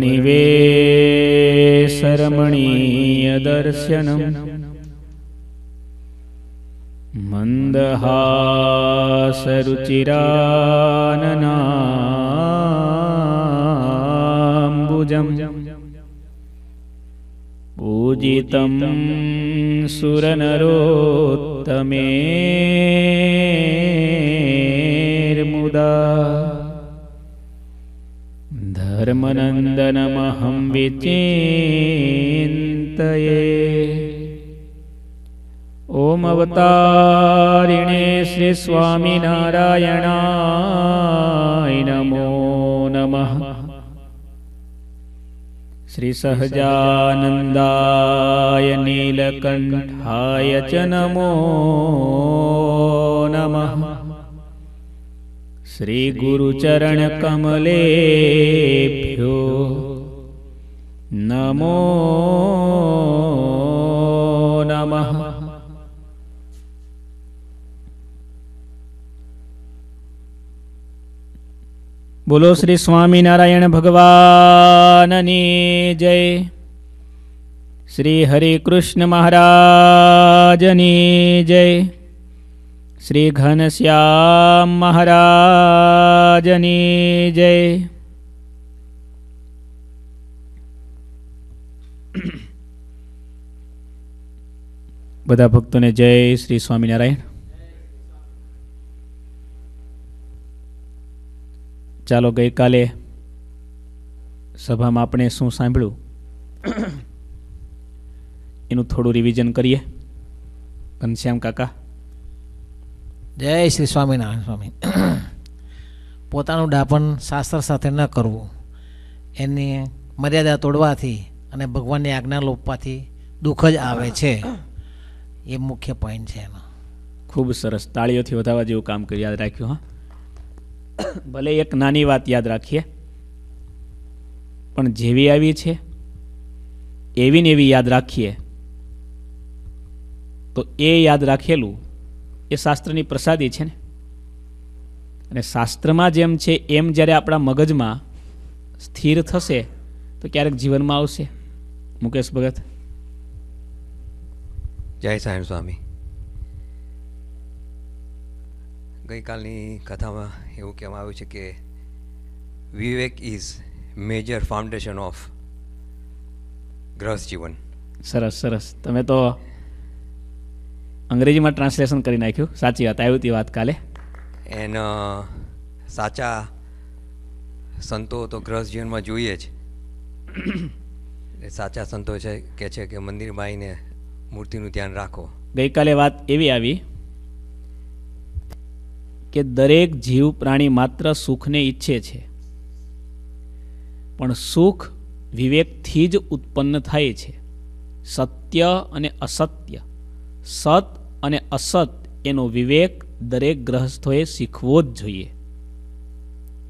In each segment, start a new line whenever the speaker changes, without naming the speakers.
णि निवेशरमणीयदर्शनं मन्दहासरुचिराननाम्बुजं पूजितं सुरनरोत्तमेर्मुदा मनन्दनमहं विचेतये ॐमवतारिणे श्रीस्वामिनारायणाय नमो नमः श्रीसहजानन्दाय नीलकण्ठाय च नमो नमः શ્રી ગુરુ ચરણ કમલે ભ્યો નમો નમઃ બોલો શ્રી સ્વામિનારાયણ ભગવાનની જય શ્રી હરિકૃષ્ણ મહારાજની જય શ્રી ઘનશ્યામ મહારાજની જય બધા ભક્તોને જય શ્રી સ્વામિનારાયણ
ચાલો ગઈકાલે સભામાં આપણે શું સાંભળ્યું એનું થોડું રિવિઝન કરીએ ઘનશ્યામ કાકા જય શ્રી સ્વામિનારાયણ સ્વામી પોતાનું ડાપણ શાસ્ત્ર સાથે ન કરવું એની મર્યાદા તોડવાથી અને ભગવાનની આજ્ઞા લોપવાથી દુઃખ જ આવે છે એ મુખ્ય પોઈન્ટ છે એનો ખૂબ સરસ તાળીઓથી વધારવા જેવું કામ કરી યાદ રાખ્યું હા ભલે એક નાની વાત યાદ રાખીએ પણ જેવી આવી છે એવી ને એવી યાદ રાખીએ તો એ યાદ રાખેલું એ શાસ્ત્રની પ્રસાદી છે ને અને શાસ્ત્રમાં જેમ છે એમ જ્યારે આપણા મગજમાં સ્થિર થશે તો ક્યારેક જીવનમાં આવશે મુકેશ ભગત જય સાહેબ સ્વામી ગઈકાલની કથામાં એવું કહેવામાં આવ્યું છે કે Vivek is major foundation of ગ્રહસ્થ જીવન સરસ સરસ તમે તો અંગ્રેજીમાં ટ્રાન્સલેશન કરી નાખ્યું સાચી વાત આવ્યું તે વાત કાલે
એન સાચા સંતો તો ગ્રહ જીવનમાં જોઈએ જ
સાચા સંતો છે કે છે કે મંદિરમાં આવીને મૂર્તિનું ધ્યાન રાખો ગઈકાલે વાત એવી આવી કે દરેક જીવ પ્રાણી માત્ર સુખને ઈચ્છે છે પણ સુખ વિવેકથી જ ઉત્પન્ન થાય છે સત્ય અને અસત્ય સત અને અસત એનો વિવેક દરેક ગ્રહસ્થોએ શીખવો જ જોઈએ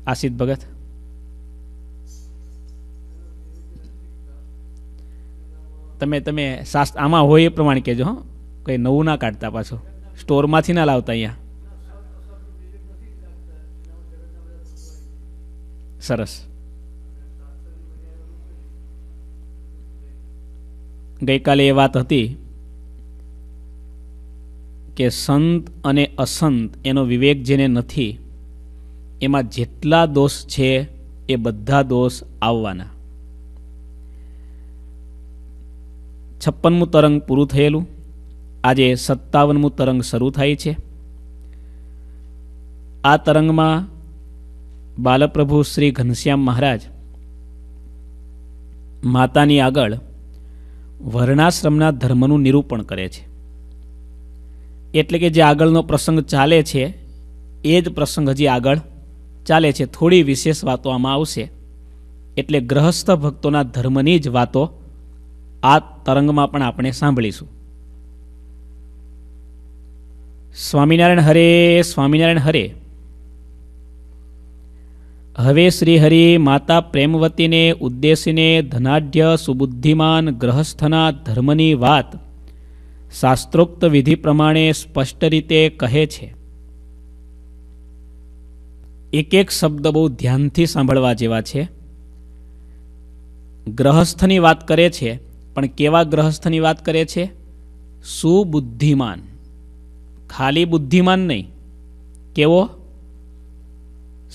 આસિત ભગત તમે તમે શાસ્ત્ર આમાં હોય એ પ્રમાણે કહેજો હં કંઈ નવું ના કાઢતા પાછો સ્ટોરમાંથી ના લાવતા અહીંયા સરસ ગઈકાલે એ વાત હતી કે સંત અને અસંત એનો વિવેક જેને નથી એમાં જેટલા દોષ છે એ બધા દોષ આવવાના છપ્પનમું તરંગ પૂરું થયેલું આજે સત્તાવનમું તરંગ શરૂ થાય છે આ તરંગમાં બાલપ્રભુ શ્રી ઘનશ્યામ મહારાજ માતાની આગળ વર્ણાશ્રમના ધર્મનું નિરૂપણ કરે છે એટલે કે જે આગળનો પ્રસંગ ચાલે છે એ જ પ્રસંગ હજી આગળ ચાલે છે થોડી વિશેષ વાતો આમાં આવશે એટલે ગ્રહસ્થ ભક્તોના ધર્મની જ વાતો આ તરંગમાં પણ આપણે સાંભળીશું સ્વામિનારાયણ હરે સ્વામિનારાયણ હરે હવે શ્રી હરિ માતા પ્રેમવતીને ઉદ્દેશીને ધનાઢ્ય સુબુદ્ધિમાન ગ્રહસ્થના ધર્મની વાત શાસ્ત્રોક્ત વિધિ પ્રમાણે સ્પષ્ટ રીતે કહે છે એક એક શબ્દ બહુ ધ્યાનથી સાંભળવા જેવા છે ગ્રહસ્થની વાત કરે છે પણ કેવા ગ્રહસ્થની વાત કરે છે સુબુદ્ધિમાન ખાલી બુદ્ધિમાન નહીં કેવો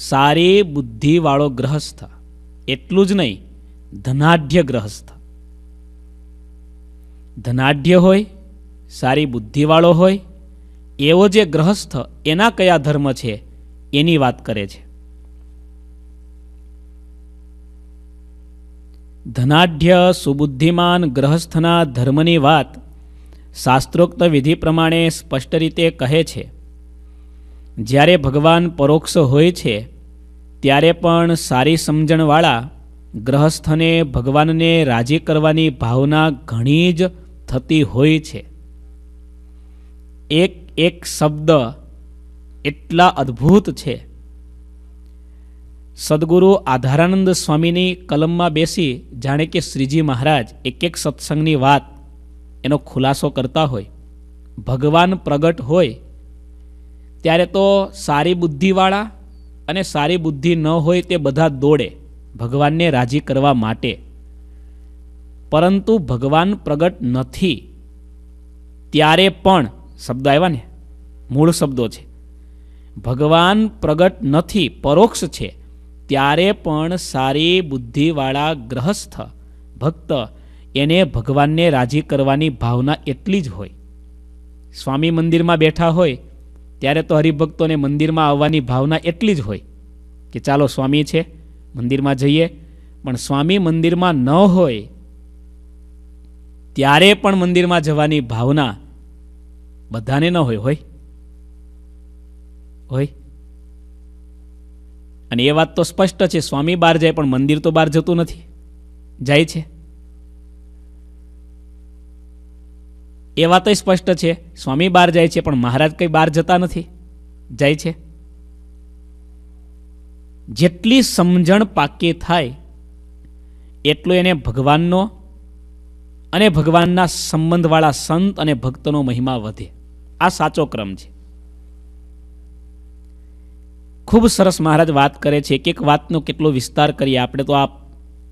સારી બુદ્ધિવાળો ગ્રહસ્થ એટલું જ નહીં ધનાઢ્ય ગ્રહસ્થ ધનાઢ્ય હોય સારી બુદ્ધિવાળો હોય એવો જે ગ્રહસ્થ એના કયા ધર્મ છે એની વાત કરે છે ધનાઢ્ય સુબુદ્ધિમાન ગ્રહસ્થના ધર્મની વાત શાસ્ત્રોક્ત વિધિ પ્રમાણે સ્પષ્ટ રીતે કહે છે જ્યારે ભગવાન પરોક્ષ હોય છે ત્યારે પણ સારી સમજણવાળા ગ્રહસ્થને ભગવાનને રાજી કરવાની ભાવના ઘણી જ થતી હોય છે એક એક શબ્દ એટલા અદ્ભુત છે સદગુરુ આધારાનંદ સ્વામીની કલમમાં બેસી જાણે કે શ્રીજી મહારાજ એક એક સત્સંગની વાત એનો ખુલાસો કરતા હોય ભગવાન પ્રગટ હોય ત્યારે તો સારી બુદ્ધિવાળા અને સારી બુદ્ધિ ન હોય તે બધા દોડે ભગવાનને રાજી કરવા માટે પરંતુ ભગવાન પ્રગટ નથી ત્યારે પણ શબ્દ આવ્યા ને મૂળ શબ્દો છે ભગવાન પ્રગટ નથી પરોક્ષ છે ત્યારે પણ સારી બુદ્ધિવાળા ગ્રહસ્થ ભક્ત એને ભગવાનને રાજી કરવાની ભાવના એટલી જ હોય સ્વામી મંદિરમાં બેઠા હોય ત્યારે તો હરિભક્તોને મંદિરમાં આવવાની ભાવના એટલી જ હોય કે ચાલો સ્વામી છે મંદિરમાં જઈએ પણ સ્વામી મંદિરમાં ન હોય ત્યારે પણ મંદિરમાં જવાની ભાવના બધાને ન હોય હોય હોય અને એ વાત તો સ્પષ્ટ છે સ્વામી બહાર જાય પણ મંદિર તો બહાર જતું નથી જાય છે એ વાત સ્પષ્ટ છે સ્વામી બહાર જાય છે પણ મહારાજ કંઈ બહાર જતા નથી જાય છે જેટલી સમજણ પાકી થાય એટલો એને ભગવાનનો અને ભગવાનના સંબંધવાળા સંત અને ભક્તનો મહિમા વધે આ સાચો ક્રમ છે ખૂબ સરસ મહારાજ વાત કરે છે એક એક વાતનો કેટલો વિસ્તાર કરીએ આપણે તો આ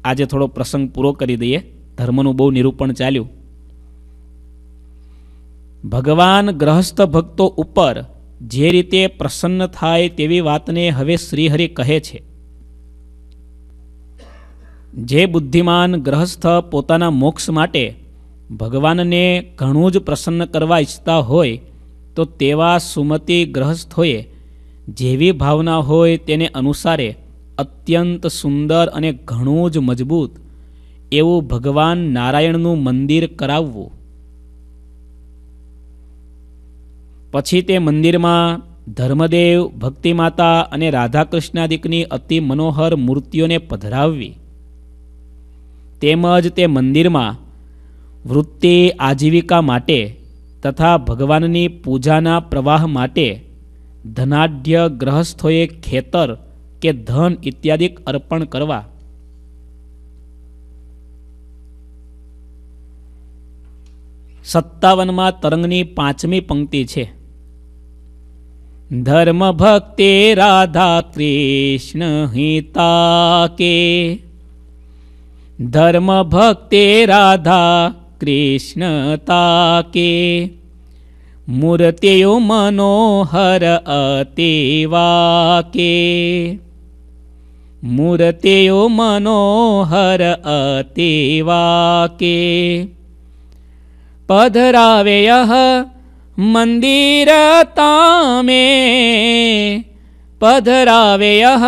આજે થોડો પ્રસંગ પૂરો કરી દઈએ ધર્મનું બહુ નિરૂપણ ચાલ્યું ભગવાન ગ્રહસ્થ ભક્તો ઉપર જે રીતે પ્રસન્ન થાય તેવી વાતને હવે શ્રીહરિ કહે છે જે બુદ્ધિમાન ગ્રહસ્થ પોતાના મોક્ષ માટે ભગવાનને ઘણું જ પ્રસન્ન કરવા ઈચ્છતા હોય તો તેવા સુમતિ ગ્રહસ્થોએ જેવી ભાવના હોય તેને અનુસારે અત્યંત સુંદર અને ઘણું જ મજબૂત એવું ભગવાન નારાયણનું મંદિર કરાવવું પછી તે મંદિરમાં ધર્મદેવ ભક્તિમાતા અને રાધાકૃષ્ણાદિકની અતિ મનોહર મૂર્તિઓને પધરાવવી તેમજ તે મંદિરમાં વૃત્તિ આજીવિકા માટે તથા ભગવાનની પૂજાના પ્રવાહ માટે ધનાઢ્ય ગ્રહસ્થોએ ખેતર કે ધન ઇત્યાદિક અર્પણ કરવા સત્તાવનમાં તરંગની પાંચમી પંક્તિ છે ધર્મ ભક્તિ રાધા કૃષ્ણ હિતા કે ધર્મ ભક્તિ રાધા कृष्णताके मूर्त्ययो मनोहर अतिवाके मूर्त्ययो मनोहर अतिवाके पधरावयः मन्दिरतामे पधरावयः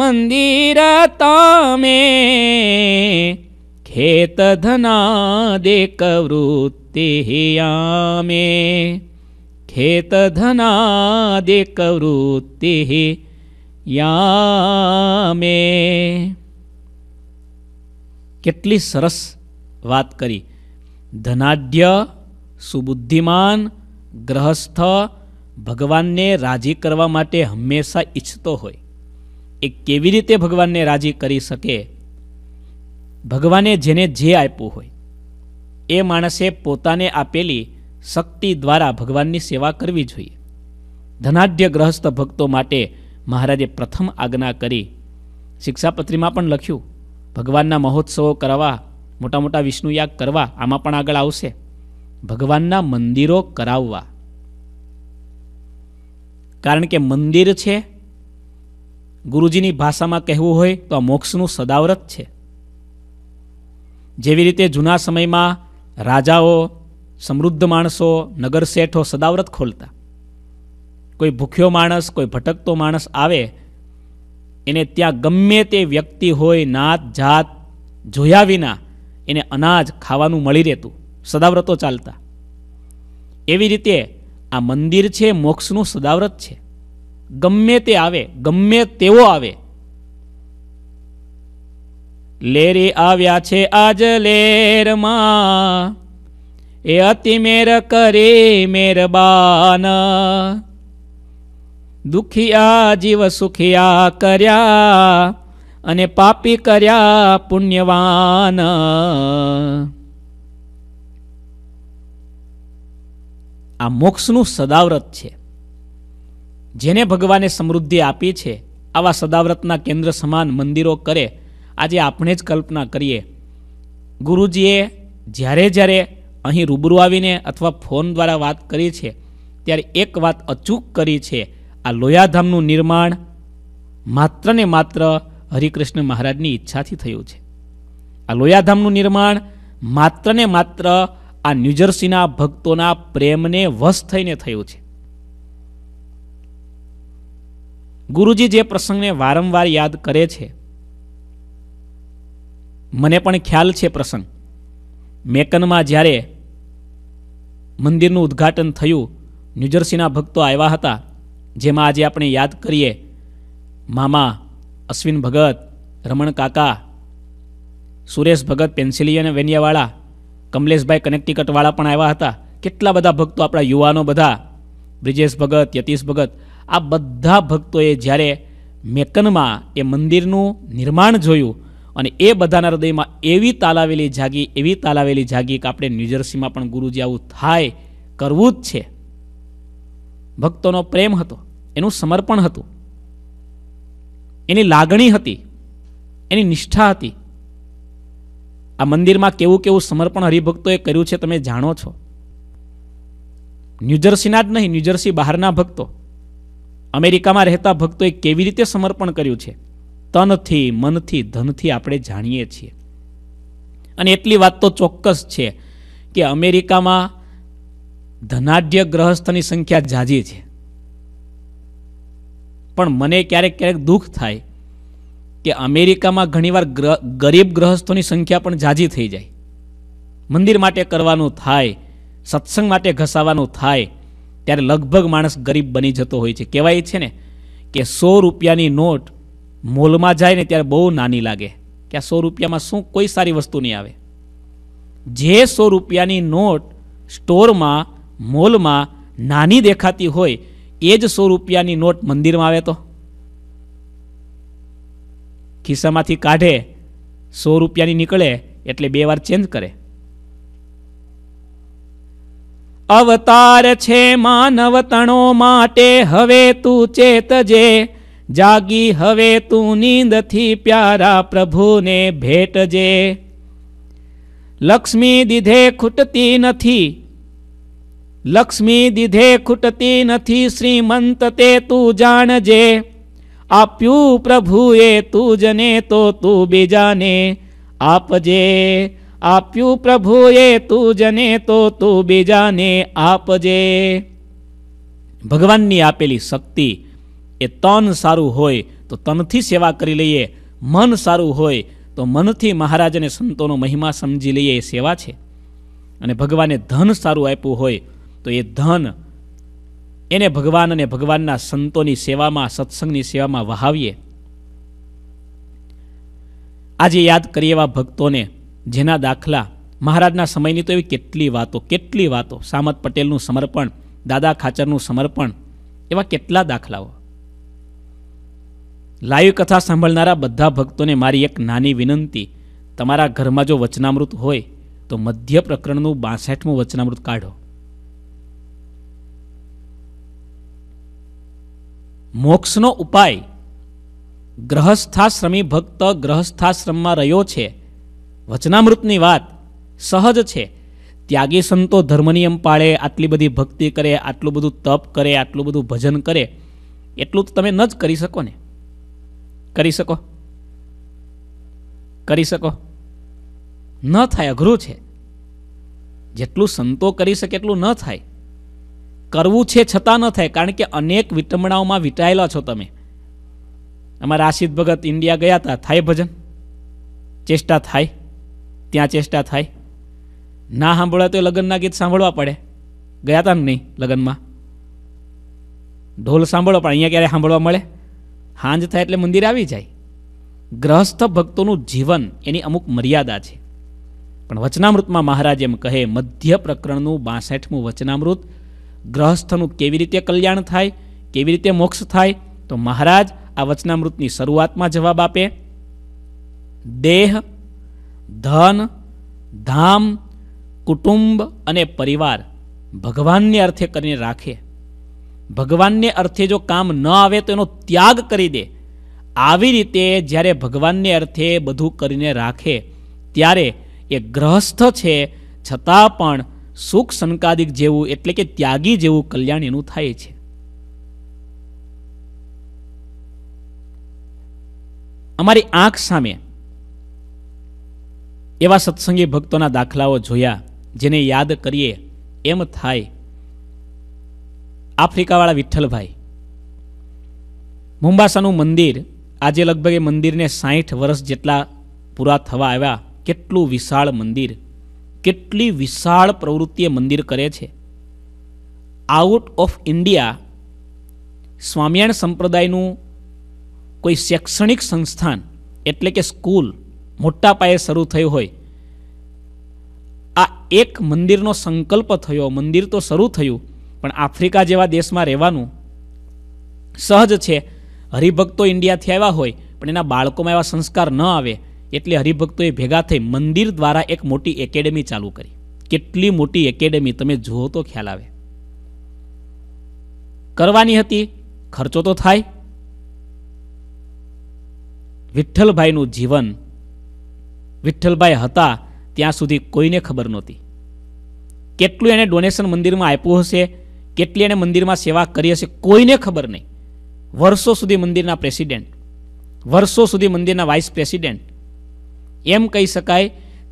मन्दिरतामे खेतधनादेकवृत्तियामे खेतधनादेकवृत्तिः યામે કેટલી સરસ વાત કરી ધનાઢ્ય સુબુદ્ધિમાન ગ્રહસ્થ ભગવાનને રાજી કરવા માટે હંમેશા ઈચ્છતો હોય એ કેવી રીતે ભગવાનને રાજી કરી શકે ભગવાને જેને જે આપ્યું હોય એ માણસે પોતાને આપેલી શક્તિ દ્વારા ભગવાનની સેવા કરવી જોઈએ ધનાઢ્ય ગ્રહસ્થ ભક્તો માટે મહારાજે પ્રથમ આજ્ઞા કરી શિક્ષાપત્રીમાં પણ લખ્યું ભગવાનના મહોત્સવો કરવા મોટા મોટા વિષ્ણુ યાગ કરવા આમાં પણ આગળ આવશે ભગવાનના મંદિરો કરાવવા કારણ કે મંદિર છે ગુરુજીની ભાષામાં કહેવું હોય તો આ મોક્ષનું સદાવ્રત છે જેવી રીતે જૂના સમયમાં રાજાઓ સમૃદ્ધ માણસો નગરશેઠો શેઠો સદાવ્રત ખોલતા કોઈ ભૂખ્યો માણસ કોઈ ભટકતો માણસ આવે એને ત્યાં ગમે તે વ્યક્તિ હોય નાત જાત જોયા વિના એને અનાજ ખાવાનું મળી રહેતું સદાવ્રતો ચાલતા એવી રીતે આ મંદિર છે મોક્ષનું સદાવ્રત છે ગમે તે આવે ગમે તેવો આવે લેરી આવ્યા છે આજ લેરમાં એ અતિ મેર કરે મેરબાન દુખિયા જીવ સુખિયા કર્યા અને પાપી કર્યા પુણ્યવાન આ મોક્ષનું સદાવ્રત છે જેને ભગવાને સમૃદ્ધિ આપી છે આવા સદાવ્રતના કેન્દ્ર સમાન મંદિરો કરે આજે આપણે જ કલ્પના કરીએ ગુરુજીએ જ્યારે જ્યારે અહીં રૂબરૂ આવીને અથવા ફોન દ્વારા વાત કરી છે ત્યારે એક વાત અચૂક કરી છે આ લોયાધામનું નિર્માણ માત્ર ને માત્ર હરિકૃષ્ણ મહારાજની ઈચ્છાથી થયું છે આ લોયાધામનું નિર્માણ માત્ર ને માત્ર આ ન્યૂજર્સીના ભક્તોના પ્રેમને વશ થઈને થયું છે ગુરુજી જે પ્રસંગને વારંવાર યાદ કરે છે મને પણ ખ્યાલ છે પ્રસંગ મેકનમાં જ્યારે મંદિરનું ઉદ્ઘાટન થયું ન્યૂજર્સીના ભક્તો આવ્યા હતા જેમાં આજે આપણે યાદ કરીએ મામા અશ્વિન ભગત રમણ કાકા સુરેશ ભગત પેન્સિલિયન વેનિયાવાળા કમલેશભાઈ કનેક્ટિકટવાળા પણ આવ્યા હતા કેટલા બધા ભક્તો આપણા યુવાનો બધા બ્રિજેશ ભગત યતીશ ભગત આ બધા ભક્તોએ જ્યારે મેકનમાં એ મંદિરનું નિર્માણ જોયું અને એ બધાના હૃદયમાં એવી તાલાવેલી જાગી એવી તાલાવેલી જાગી કે આપણે ન્યૂજર્સીમાં પણ ગુરુજી આવું થાય કરવું જ છે ભક્તોનો પ્રેમ હતો એનું સમર્પણ હતું એની લાગણી હતી એની નિષ્ઠા હતી આ મંદિરમાં કેવું કેવું સમર્પણ હરિભક્તોએ કર્યું છે તમે જાણો છો ન્યૂજર્સીના જ નહીં ન્યૂજર્સી બહારના ભક્તો અમેરિકામાં રહેતા ભક્તોએ કેવી રીતે સમર્પણ કર્યું છે તનથી મનથી ધનથી આપણે જાણીએ છીએ અને એટલી વાત તો ચોક્કસ છે કે અમેરિકામાં ધનાઢ્ય ગ્રહસ્થની સંખ્યા ઝાઝી છે પણ મને ક્યારેક ક્યારેક દુઃખ થાય કે અમેરિકામાં ઘણીવાર ગરીબ ગ્રહસ્થોની સંખ્યા પણ ઝાઝી થઈ જાય મંદિર માટે કરવાનું થાય સત્સંગ માટે ઘસાવાનું થાય ત્યારે લગભગ માણસ ગરીબ બની જતો હોય છે કહેવાય છે ને કે સો રૂપિયાની નોટ મોલમાં જાય ને ત્યારે બહુ નાની લાગે કે આ સો રૂપિયામાં શું કોઈ સારી વસ્તુ નહીં આવે જે સો રૂપિયાની નોટ સ્ટોરમાં મોલમાં નાની દેખાતી હોય એ જ સો રૂપિયાની નોટ મંદિરમાં આવે તો ખિસ્સામાંથી કાઢે સો રૂપિયાની નીકળે એટલે બે વાર ચેન્જ કરે અવતાર છે માનવ તણો માટે હવે તું ચેતજે જાગી હવે તું નીંદથી પ્યારા પ્રભુને ભેટજે લક્ષ્મી દીધે ખૂટતી નથી લક્ષ્મી દીધે ખૂટતી નથી શ્રીમંત તે તું જાણજે આપ્યું પ્રભુએ તું જને તો તું બીજાને આપજે આપ્યું પ્રભુએ તું જને તો તું બીજાને આપજે ભગવાનની આપેલી શક્તિ એ તન સારું હોય તો તનથી સેવા કરી લઈએ મન સારું હોય તો મનથી મહારાજ અને સંતોનો મહિમા સમજી લઈએ એ સેવા છે અને ભગવાને ધન સારું આપ્યું હોય તો એ ધન એને ભગવાન અને ભગવાનના સંતોની સેવામાં સત્સંગની સેવામાં વહાવીએ આજે યાદ કરીએ એવા ભક્તોને જેના દાખલા મહારાજના સમયની તો એવી કેટલી વાતો કેટલી વાતો સામત પટેલનું સમર્પણ દાદા ખાચરનું સમર્પણ એવા કેટલા દાખલાઓ લાઈવ કથા સાંભળનારા બધા ભક્તોને મારી એક નાની વિનંતી તમારા ઘરમાં જો વચનામૃત હોય તો મધ્ય પ્રકરણનું બાસઠમું વચનામૃત કાઢો મોક્ષનો ઉપાય ગ્રહસ્થાશ્રમી ભક્ત ગ્રહસ્થાશ્રમમાં રહ્યો છે વચનામૃતની વાત સહજ છે ત્યાગી સંતો ધર્મનિયમ પાળે આટલી બધી ભક્તિ કરે આટલું બધું તપ કરે આટલું બધું ભજન કરે એટલું તો તમે ન જ કરી શકો ને કરી શકો કરી શકો ન થાય અઘરું છે જેટલું સંતો કરી શકે એટલું ન થાય કરવું છે છતાં ન થાય કારણ કે અનેક વિટમણાઓમાં વિટાયેલા છો તમે અમારા આશિત ભગત ઇન્ડિયા ગયા હતા થાય ભજન ચેષ્ટા થાય ત્યાં ચેષ્ટા થાય ના સાંભળાય તો એ લગ્નના ગીત સાંભળવા પડે ગયા હતા ને નહીં લગ્નમાં ઢોલ સાંભળો પણ અહીંયા ક્યારે સાંભળવા મળે હાંજ થાય એટલે મંદિર આવી જાય ગ્રહસ્થ ભક્તોનું જીવન એની અમુક મર્યાદા છે પણ વચનામૃતમાં મહારાજ એમ કહે મધ્ય પ્રકરણનું બાસઠમું વચનામૃત ગ્રહસ્થનું કેવી રીતે કલ્યાણ થાય કેવી રીતે મોક્ષ થાય તો મહારાજ આ વચનામૃતની શરૂઆતમાં જવાબ આપે દેહ ધન ધામ કુટુંબ અને પરિવાર ભગવાનને અર્થે કરીને રાખે ભગવાનને અર્થે જો કામ ન આવે તો એનો ત્યાગ કરી દે આવી રીતે જ્યારે ભગવાનને અર્થે બધું કરીને રાખે ત્યારે એ ગ્રહસ્થ છે છતાં પણ સુખ સંકાદિક જેવું એટલે કે ત્યાગી જેવું કલ્યાણ એનું થાય છે અમારી આંખ સામે એવા સત્સંગી ભક્તોના દાખલાઓ જોયા જેને યાદ કરીએ એમ થાય આફ્રિકાવાળા વિઠ્ઠલભાઈ મુંબાસાનું મંદિર આજે લગભગ એ મંદિરને સાઠ વર્ષ જેટલા પૂરા થવા આવ્યા કેટલું વિશાળ મંદિર કેટલી વિશાળ પ્રવૃત્તિ એ મંદિર કરે છે આઉટ ઓફ ઇન્ડિયા સ્વામિયાણ સંપ્રદાયનું કોઈ શૈક્ષણિક સંસ્થાન એટલે કે સ્કૂલ મોટા પાયે શરૂ થયું હોય આ એક મંદિરનો સંકલ્પ થયો મંદિર તો શરૂ થયું પણ આફ્રિકા જેવા દેશમાં રહેવાનું સહજ છે હરિભક્તો ઇન્ડિયાથી આવ્યા હોય પણ એના બાળકોમાં એવા સંસ્કાર ન આવે એટલે હરિભક્તોએ ભેગા થઈ મંદિર દ્વારા એક મોટી એકેડેમી ચાલુ કરી કેટલી મોટી એકેડેમી તમે જુઓ તો ખ્યાલ આવે કરવાની હતી ખર્ચો તો થાય વિઠ્ઠલભાઈનું જીવન વિઠ્ઠલભાઈ હતા ત્યાં સુધી કોઈને ખબર નહોતી કેટલું એને ડોનેશન મંદિરમાં આપ્યું હશે કેટલી એણે મંદિરમાં સેવા કરી હશે કોઈને ખબર નહીં વર્ષો સુધી મંદિરના પ્રેસિડેન્ટ વર્ષો સુધી મંદિરના વાઇસ પ્રેસિડેન્ટ એમ કહી શકાય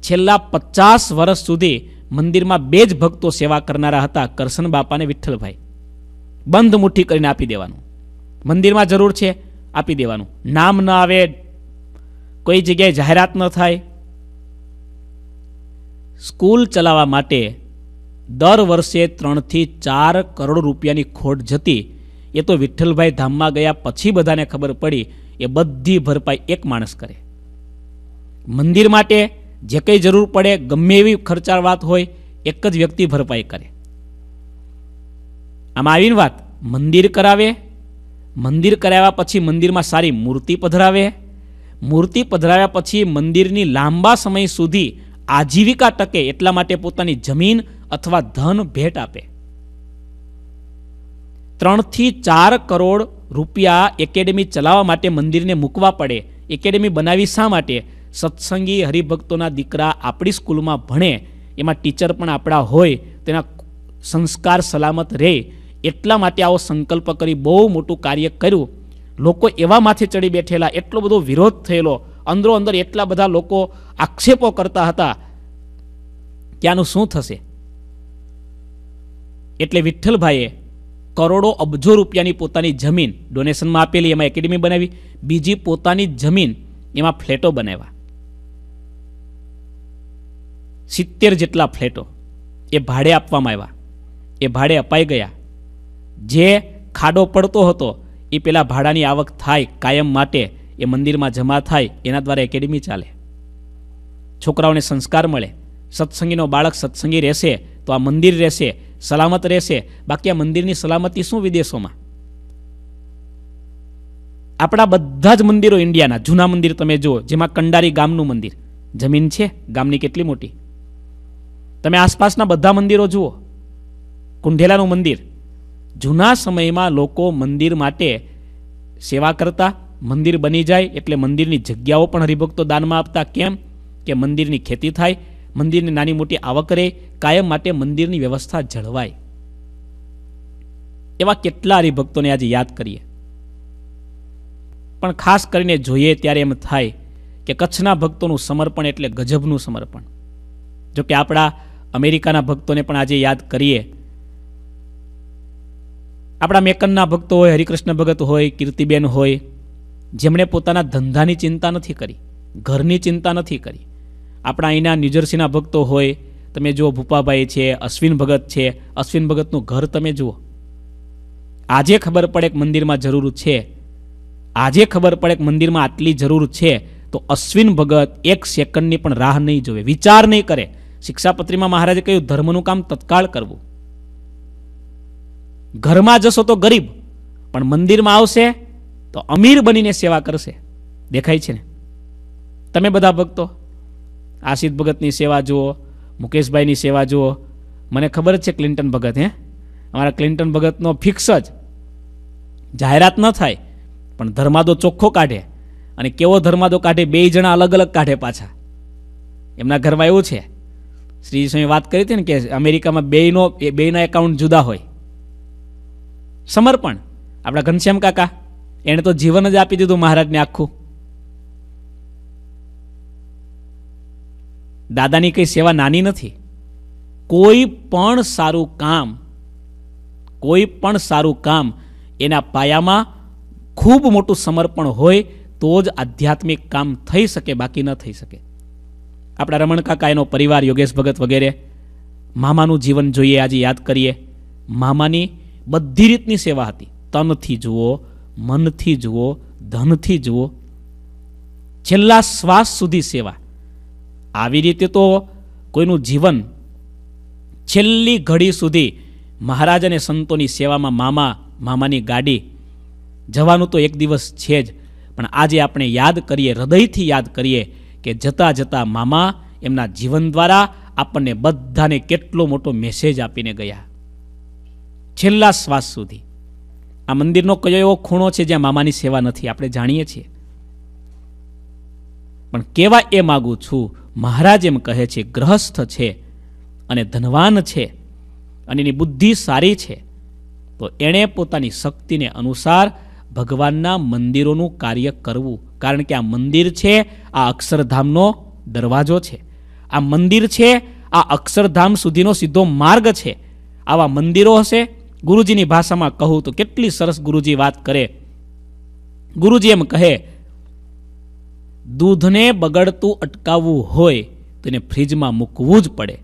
છેલ્લા પચાસ વર્ષ સુધી મંદિરમાં બે જ ભક્તો સેવા કરનારા હતા કરશન બાપાને વિઠ્ઠલભાઈ બંધ મુઠ્ઠી કરીને આપી દેવાનું મંદિરમાં જરૂર છે આપી દેવાનું નામ ન આવે કોઈ જગ્યાએ જાહેરાત ન થાય સ્કૂલ ચલાવવા માટે દર વર્ષે ત્રણથી ચાર કરોડ રૂપિયાની ખોટ જતી એ તો વિઠ્ઠલભાઈ ધામમાં ગયા પછી બધાને ખબર પડી એ બધી ભરપાઈ એક માણસ કરે મંદિર માટે જે કંઈ જરૂર પડે ગમે એવી ખર્ચાળ વાત હોય એક જ વ્યક્તિ ભરપાઈ કરે આમાં આવીને વાત મંદિર કરાવે મંદિર કરાવ્યા પછી મંદિરમાં સારી મૂર્તિ પધરાવે મૂર્તિ પધરાવ્યા પછી મંદિરની લાંબા સમય સુધી આજીવિકા ટકે એટલા માટે પોતાની જમીન અથવા ધન ભેટ આપે ત્રણથી ચાર કરોડ રૂપિયા એકેડેમી ચલાવવા માટે મંદિરને મૂકવા પડે એકેડેમી બનાવી શા માટે સત્સંગી હરિભક્તોના દીકરા આપણી સ્કૂલમાં ભણે એમાં ટીચર પણ આપણા હોય તેના સંસ્કાર સલામત રહે એટલા માટે આવો સંકલ્પ કરી બહુ મોટું કાર્ય કર્યું લોકો એવા માથે ચડી બેઠેલા એટલો બધો વિરોધ થયેલો અંદરો અંદર એટલા બધા લોકો આક્ષેપો કરતા હતા ત્યાંનું શું થશે એટલે વિઠ્ઠલભાઈએ કરોડો અબજો રૂપિયાની પોતાની જમીન ડોનેશનમાં આપેલી એમાં એકેડેમી બનાવી બીજી પોતાની જમીન એમાં ફ્લેટો બનાવ્યા સિત્તેર જેટલા ફ્લેટો એ ભાડે આપવામાં આવ્યા એ ભાડે અપાઈ ગયા જે ખાડો પડતો હતો એ પેલા ભાડાની આવક થાય કાયમ માટે એ મંદિરમાં જમા થાય એના દ્વારા એકેડેમી ચાલે છોકરાઓને સંસ્કાર મળે સત્સંગીનો બાળક સત્સંગી રહેશે તો આ મંદિર રહેશે સલામત રહેશે બાકી આ મંદિરની સલામતી શું વિદેશોમાં આપણા બધા જ મંદિરો ઇન્ડિયાના જૂના મંદિર તમે જુઓ જેમાં કંડારી ગામનું મંદિર જમીન છે ગામની કેટલી મોટી તમે આસપાસના બધા મંદિરો જુઓ કુંઢેલાનું મંદિર જૂના સમયમાં લોકો મંદિર માટે સેવા કરતા મંદિર બની જાય એટલે મંદિરની જગ્યાઓ પણ હરિભક્તો દાનમાં આપતા કેમ કે મંદિરની ખેતી થાય મંદિરની નાની મોટી આવક રહે કાયમ માટે મંદિરની વ્યવસ્થા જળવાય એવા કેટલા હરિભક્તોને આજે યાદ કરીએ પણ ખાસ કરીને જોઈએ ત્યારે એમ થાય કે કચ્છના ભક્તોનું સમર્પણ એટલે ગજબનું સમર્પણ જો કે આપણા અમેરિકાના ભક્તોને પણ આજે યાદ કરીએ આપણા મેકનના ભક્તો હોય હરિકૃષ્ણ ભગત હોય કીર્તિબેન હોય જેમણે પોતાના ધંધાની ચિંતા નથી કરી ઘરની ચિંતા નથી કરી આપણા અહીંના ન્યૂજર્સીના ભક્તો હોય તમે જુઓ ભૂપાભાઈ છે અશ્વિન ભગત છે અશ્વિન ભગતનું ઘર તમે જુઓ આજે ખબર પડે એક મંદિરમાં જરૂર છે આજે ખબર પડે એક મંદિરમાં આટલી જરૂર છે તો અશ્વિન ભગત એક સેકન્ડની પણ રાહ નહીં જોવે વિચાર નહીં કરે શિક્ષાપત્રીમાં મહારાજે કહ્યું ધર્મનું કામ તત્કાળ કરવું ઘરમાં જશો તો ગરીબ પણ મંદિરમાં આવશે તો અમીર બનીને સેવા કરશે દેખાય છે ને તમે બધા ભક્તો આશિત ભગતની સેવા જુઓ મુકેશભાઈની સેવા જુઓ મને ખબર છે ક્લિન્ટન ભગત હે અમારા ક્લિન્ટન ભગતનો ફિક્સ જ જાહેરાત ન થાય પણ ધર્માદો ચોખ્ખો કાઢે અને કેવો ધર્માદો કાઢે બે જણા અલગ અલગ કાઢે પાછા એમના ઘરમાં એવું છે શ્રી સ્વામી વાત કરી હતી ને કે અમેરિકામાં બેયનો એ બેયના એકાઉન્ટ જુદા હોય સમર્પણ આપણા ઘનશ્યામ કાકા એણે તો જીવન જ આપી દીધું મહારાજને આખું દાદાની કંઈ સેવા નાની નથી કોઈ પણ સારું કામ કોઈ પણ સારું કામ એના પાયામાં ખૂબ મોટું સમર્પણ હોય તો જ આધ્યાત્મિક કામ થઈ શકે બાકી ન થઈ શકે આપણા રમણકાકા એનો પરિવાર યોગેશ ભગત વગેરે મામાનું જીવન જોઈએ આજે યાદ કરીએ મામાની બધી રીતની સેવા હતી તનથી જુઓ મનથી જુઓ ધનથી જુઓ છેલ્લા શ્વાસ સુધી સેવા આવી રીતે તો કોઈનું જીવન છેલ્લી ઘડી સુધી મહારાજ અને સંતોની સેવામાં મામા મામાની ગાડી જવાનું તો એક દિવસ છે જ પણ આજે આપણે યાદ કરીએ હૃદયથી યાદ કરીએ કે જતાં જતાં મામા એમના જીવન દ્વારા આપણને બધાને કેટલો મોટો મેસેજ આપીને ગયા છેલ્લા શ્વાસ સુધી આ મંદિરનો કયો એવો ખૂણો છે જ્યાં મામાની સેવા નથી આપણે જાણીએ છીએ પણ કેવા એ માગું છું મહારાજ એમ કહે છે ગ્રહસ્થ છે અને ધનવાન છે અને એની બુદ્ધિ સારી છે તો એણે પોતાની શક્તિને અનુસાર ભગવાનના મંદિરોનું કાર્ય કરવું કારણ કે આ મંદિર છે આ અક્ષરધામનો દરવાજો છે આ મંદિર છે આ અક્ષરધામ સુધીનો સીધો માર્ગ છે આવા મંદિરો હશે ગુરુજીની ભાષામાં કહું તો કેટલી સરસ ગુરુજી વાત કરે ગુરુજી એમ કહે દૂધને બગડતું અટકાવવું હોય તો એને ફ્રીજમાં મૂકવું જ પડે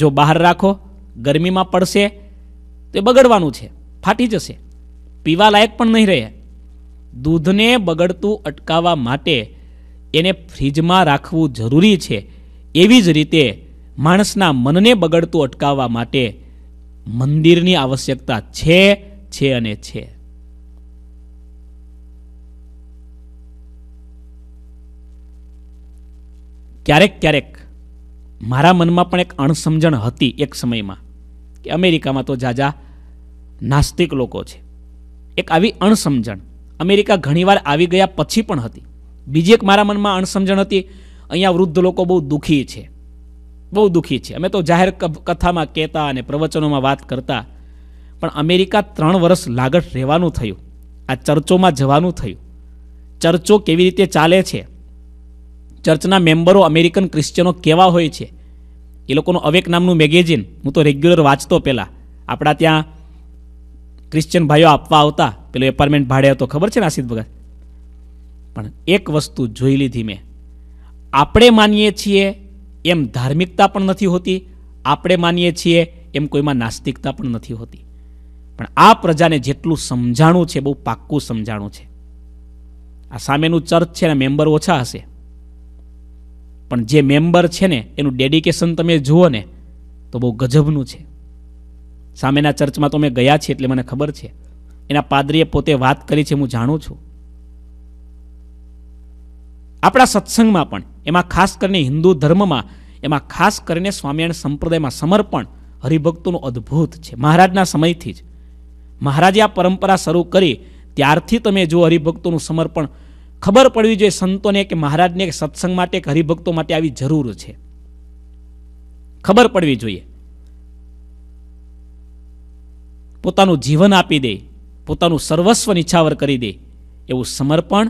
જો બહાર રાખો ગરમીમાં પડશે તો એ બગડવાનું છે ફાટી જશે પીવા લાયક પણ નહીં રહે દૂધને બગડતું અટકાવવા માટે એને ફ્રીજમાં રાખવું જરૂરી છે એવી જ રીતે માણસના મનને બગડતું અટકાવવા માટે મંદિરની આવશ્યકતા છે છે અને છે ક્યારેક ક્યારેક મારા મનમાં પણ એક અણસમજણ હતી એક સમયમાં કે અમેરિકામાં તો જાજા નાસ્તિક લોકો છે એક આવી અણસમજણ અમેરિકા ઘણીવાર આવી ગયા પછી પણ હતી બીજી એક મારા મનમાં અણસમજણ હતી અહીંયા વૃદ્ધ લોકો બહુ દુઃખી છે બહુ દુઃખી છે અમે તો જાહેર કથામાં કહેતા અને પ્રવચનોમાં વાત કરતા પણ અમેરિકા ત્રણ વર્ષ લાગટ રહેવાનું થયું આ ચર્ચોમાં જવાનું થયું ચર્ચો કેવી રીતે ચાલે છે ચર્ચના મેમ્બરો અમેરિકન ક્રિશ્ચનો કેવા હોય છે એ લોકોનું અવેક નામનું મેગેઝિન હું તો રેગ્યુલર વાંચતો પહેલાં આપણા ત્યાં ક્રિશ્ચન ભાઈઓ આપવા આવતા પેલો એપાર્ટમેન્ટ ભાડે હતો ખબર છે ને આસિદ ભગત પણ એક વસ્તુ જોઈ લીધી મેં આપણે માનીએ છીએ એમ ધાર્મિકતા પણ નથી હોતી આપણે માનીએ છીએ એમ કોઈમાં નાસ્તિકતા પણ નથી હોતી પણ આ પ્રજાને જેટલું સમજાણું છે બહુ પાક્કું સમજાણું છે આ સામેનું ચર્ચ છે ને મેમ્બર ઓછા હશે પણ જે મેમ્બર છે ને એનું ડેડિકેશન તમે જુઓ ને તો બહુ ગજબનું છે સામેના ચર્ચમાં તો અમે ગયા છીએ એટલે મને ખબર છે એના પાદરીએ પોતે વાત કરી છે હું જાણું છું આપણા સત્સંગમાં પણ એમાં ખાસ કરીને હિન્દુ ધર્મમાં એમાં ખાસ કરીને સ્વામિનારાયણ સંપ્રદાયમાં સમર્પણ હરિભક્તોનું અદ્ભુત છે મહારાજના સમયથી જ મહારાજે આ પરંપરા શરૂ કરી ત્યારથી તમે જો હરિભક્તોનું સમર્પણ ખબર પડવી જોઈએ સંતોને કે મહારાજને કે સત્સંગ માટે કે હરિભક્તો માટે આવી જરૂર છે ખબર પડવી જોઈએ પોતાનું જીવન આપી દે પોતાનું સર્વસ્વ નિછાવર કરી દે એવું સમર્પણ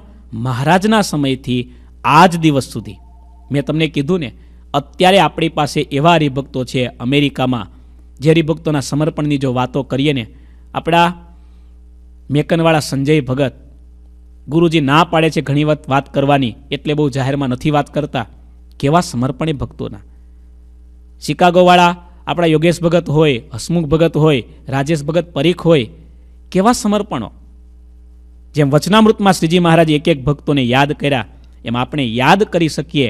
મહારાજના સમયથી આ જ દિવસ સુધી મેં તમને કીધું ને અત્યારે આપણી પાસે એવા હરિભક્તો છે અમેરિકામાં જે હરિભક્તોના સમર્પણની જો વાતો કરીએ ને આપણા મેકનવાળા સંજય ભગત ગુરુજી ના પાડે છે ઘણી વખત વાત કરવાની એટલે બહુ જાહેરમાં નથી વાત કરતા કેવા સમર્પણે ભક્તોના શિકાગોવાળા આપણા યોગેશ ભગત હોય હસમુખ ભગત હોય રાજેશ ભગત પરીખ હોય કેવા સમર્પણો જેમ વચનામૃતમાં શ્રીજી મહારાજ એક એક ભક્તોને યાદ કર્યા એમ આપણે યાદ કરી શકીએ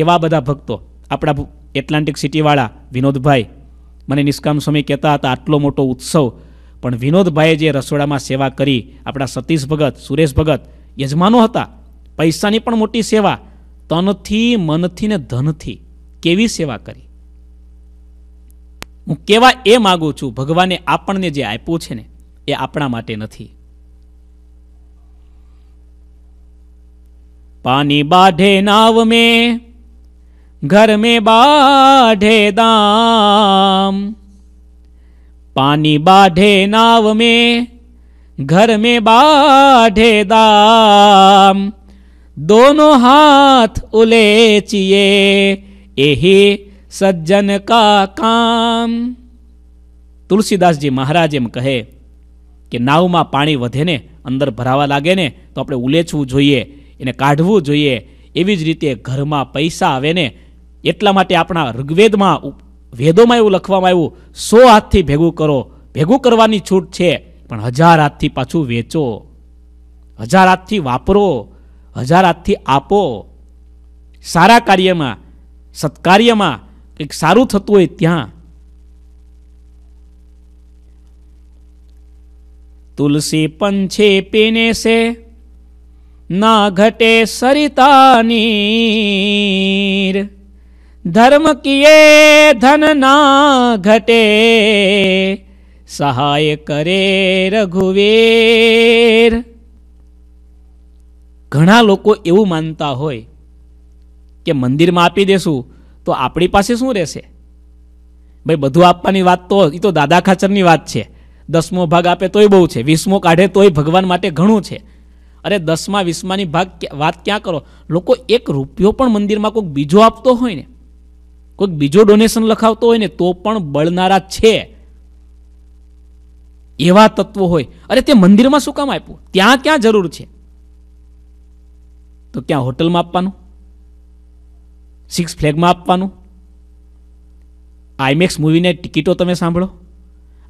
એવા બધા ભક્તો આપણા એટલાન્ટિક સિટીવાળા વિનોદભાઈ મને નિષ્કામ સ્વામી કહેતા હતા આટલો મોટો ઉત્સવ પણ વિનોદભાઈએ જે રસોડામાં સેવા કરી આપણા સતીશ ભગત સુરેશ ભગત યજમાનો હતા પૈસાની પણ મોટી સેવા તનથી મનથી ને ધનથી કેવી સેવા કરી હું કેવા એ માગું છું ભગવાને આપણને જે આપ્યું છે ને એ આપણા માટે નથી પાણી બાઢે નાવ મેં ઘર મેં બાઢે દામ पानी बाढ़े नाव में घर में बाढ़े दाम दोनों हाथ उलेचिए यही સજ્જન का કામ તુલસીદાસજી મહારાજ એમ કહે કે નાવમાં પાણી વધે ને અંદર ભરાવા લાગે ને તો આપણે ઉલેચવું જોઈએ એને કાઢવું જોઈએ એવી જ રીતે ઘરમાં પૈસા આવે ને એટલા માટે આપણા ઋગ્વેદમાં વેદોમાં એવું લખવામાં આવ્યું સો હાથથી ભેગું કરો ભેગું કરવાની છૂટ છે પણ હજાર હાથથી પાછું વેચો હજાર હાથથી વાપરો હજાર હાથથી આપો સારા કાર્યમાં સત્કાર્યમાં કંઈક સારું થતું હોય ત્યાં તુલસી પંછે પીને છે ના ઘટે સરિતા સરિતાની ધર્મ કિયે ધન ના ઘટે સહાય કરે રઘુવેર ઘણા લોકો એવું માનતા હોય કે મંદિરમાં આપી દેશું તો આપણી પાસે શું રહેશે ભાઈ બધું આપવાની વાત તો એ તો દાદા ખાચરની વાત છે દસમો ભાગ આપે તોય બહુ છે વીસમો કાઢે તોય ભગવાન માટે ઘણું છે અરે દસમા વીસમાની ભાગ વાત ક્યાં કરો લોકો એક રૂપિયો પણ મંદિરમાં કોઈક બીજો આપતો હોય ને કોઈક બીજો ડોનેશન લખાવતો હોય ને તો પણ બળનારા છે એવા તત્વો હોય અરે તે મંદિરમાં શું કામ આપ્યું ત્યાં ક્યાં જરૂર છે તો ક્યાં હોટલમાં આપવાનું સિક્સ ફ્લેગમાં આપવાનું આઈમેક્સ મૂવીને ટિકિટો તમે સાંભળો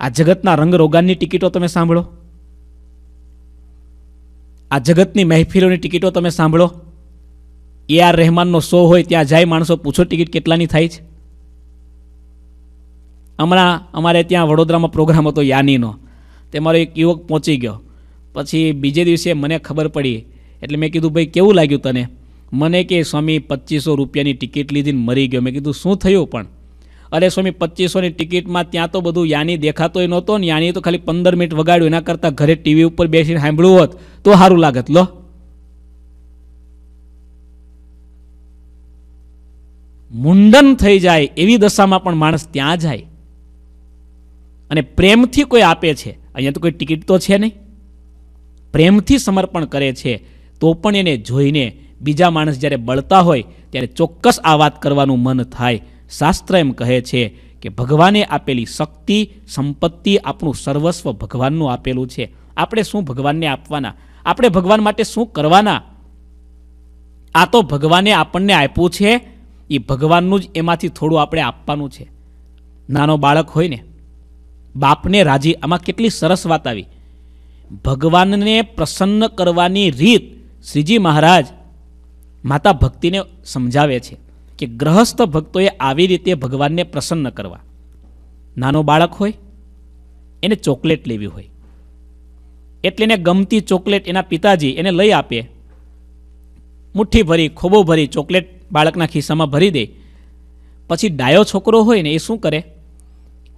આ જગતના રંગ રોગાનની ટિકિટો તમે સાંભળો આ જગતની મહેફિલોની ટિકિટો તમે સાંભળો એ આર રહેમાનનો શો હોય ત્યાં જાય માણસો પૂછો ટિકિટ કેટલાની થાય છે હમણાં અમારે ત્યાં વડોદરામાં પ્રોગ્રામ હતો યાનીનો તે મારો એક યુવક પહોંચી ગયો પછી બીજે દિવસે મને ખબર પડી એટલે મેં કીધું ભાઈ કેવું લાગ્યું તને મને કે સ્વામી પચીસો રૂપિયાની ટિકિટ લીધીને મરી ગયો મેં કીધું શું થયું પણ અરે સ્વામી પચીસોની ટિકિટમાં ત્યાં તો બધું યાની દેખાતોય નહોતો ને યાની તો ખાલી પંદર મિનિટ વગાડ્યું એના કરતાં ઘરે ટીવી ઉપર બેસીને સાંભળવું હોત તો સારું લાગત લો મુંડન થઈ જાય એવી દશામાં પણ માણસ ત્યાં જાય અને પ્રેમથી કોઈ આપે છે અહીંયા તો કોઈ ટિકિટ તો છે નહીં પ્રેમથી સમર્પણ કરે છે તો પણ એને જોઈને બીજા માણસ જ્યારે બળતા હોય ત્યારે ચોક્કસ આ વાત કરવાનું મન થાય શાસ્ત્ર એમ કહે છે કે ભગવાને આપેલી શક્તિ સંપત્તિ આપણું સર્વસ્વ ભગવાનનું આપેલું છે આપણે શું ભગવાનને આપવાના આપણે ભગવાન માટે શું કરવાના આ તો ભગવાને આપણને આપ્યું છે એ ભગવાનનું જ એમાંથી થોડું આપણે આપવાનું છે નાનો બાળક હોય ને બાપને રાજી આમાં કેટલી સરસ વાત આવી ભગવાનને પ્રસન્ન કરવાની રીત શ્રીજી મહારાજ માતા ભક્તિને સમજાવે છે કે ગ્રહસ્થ ભક્તોએ આવી રીતે ભગવાનને પ્રસન્ન કરવા નાનો બાળક હોય એને ચોકલેટ લેવી હોય એટલે એને ગમતી ચોકલેટ એના પિતાજી એને લઈ આપે મુઠ્ઠી ભરી ખોબો ભરી ચોકલેટ બાળકના ખિસ્સામાં ભરી દે પછી ડાયો છોકરો હોય ને એ શું કરે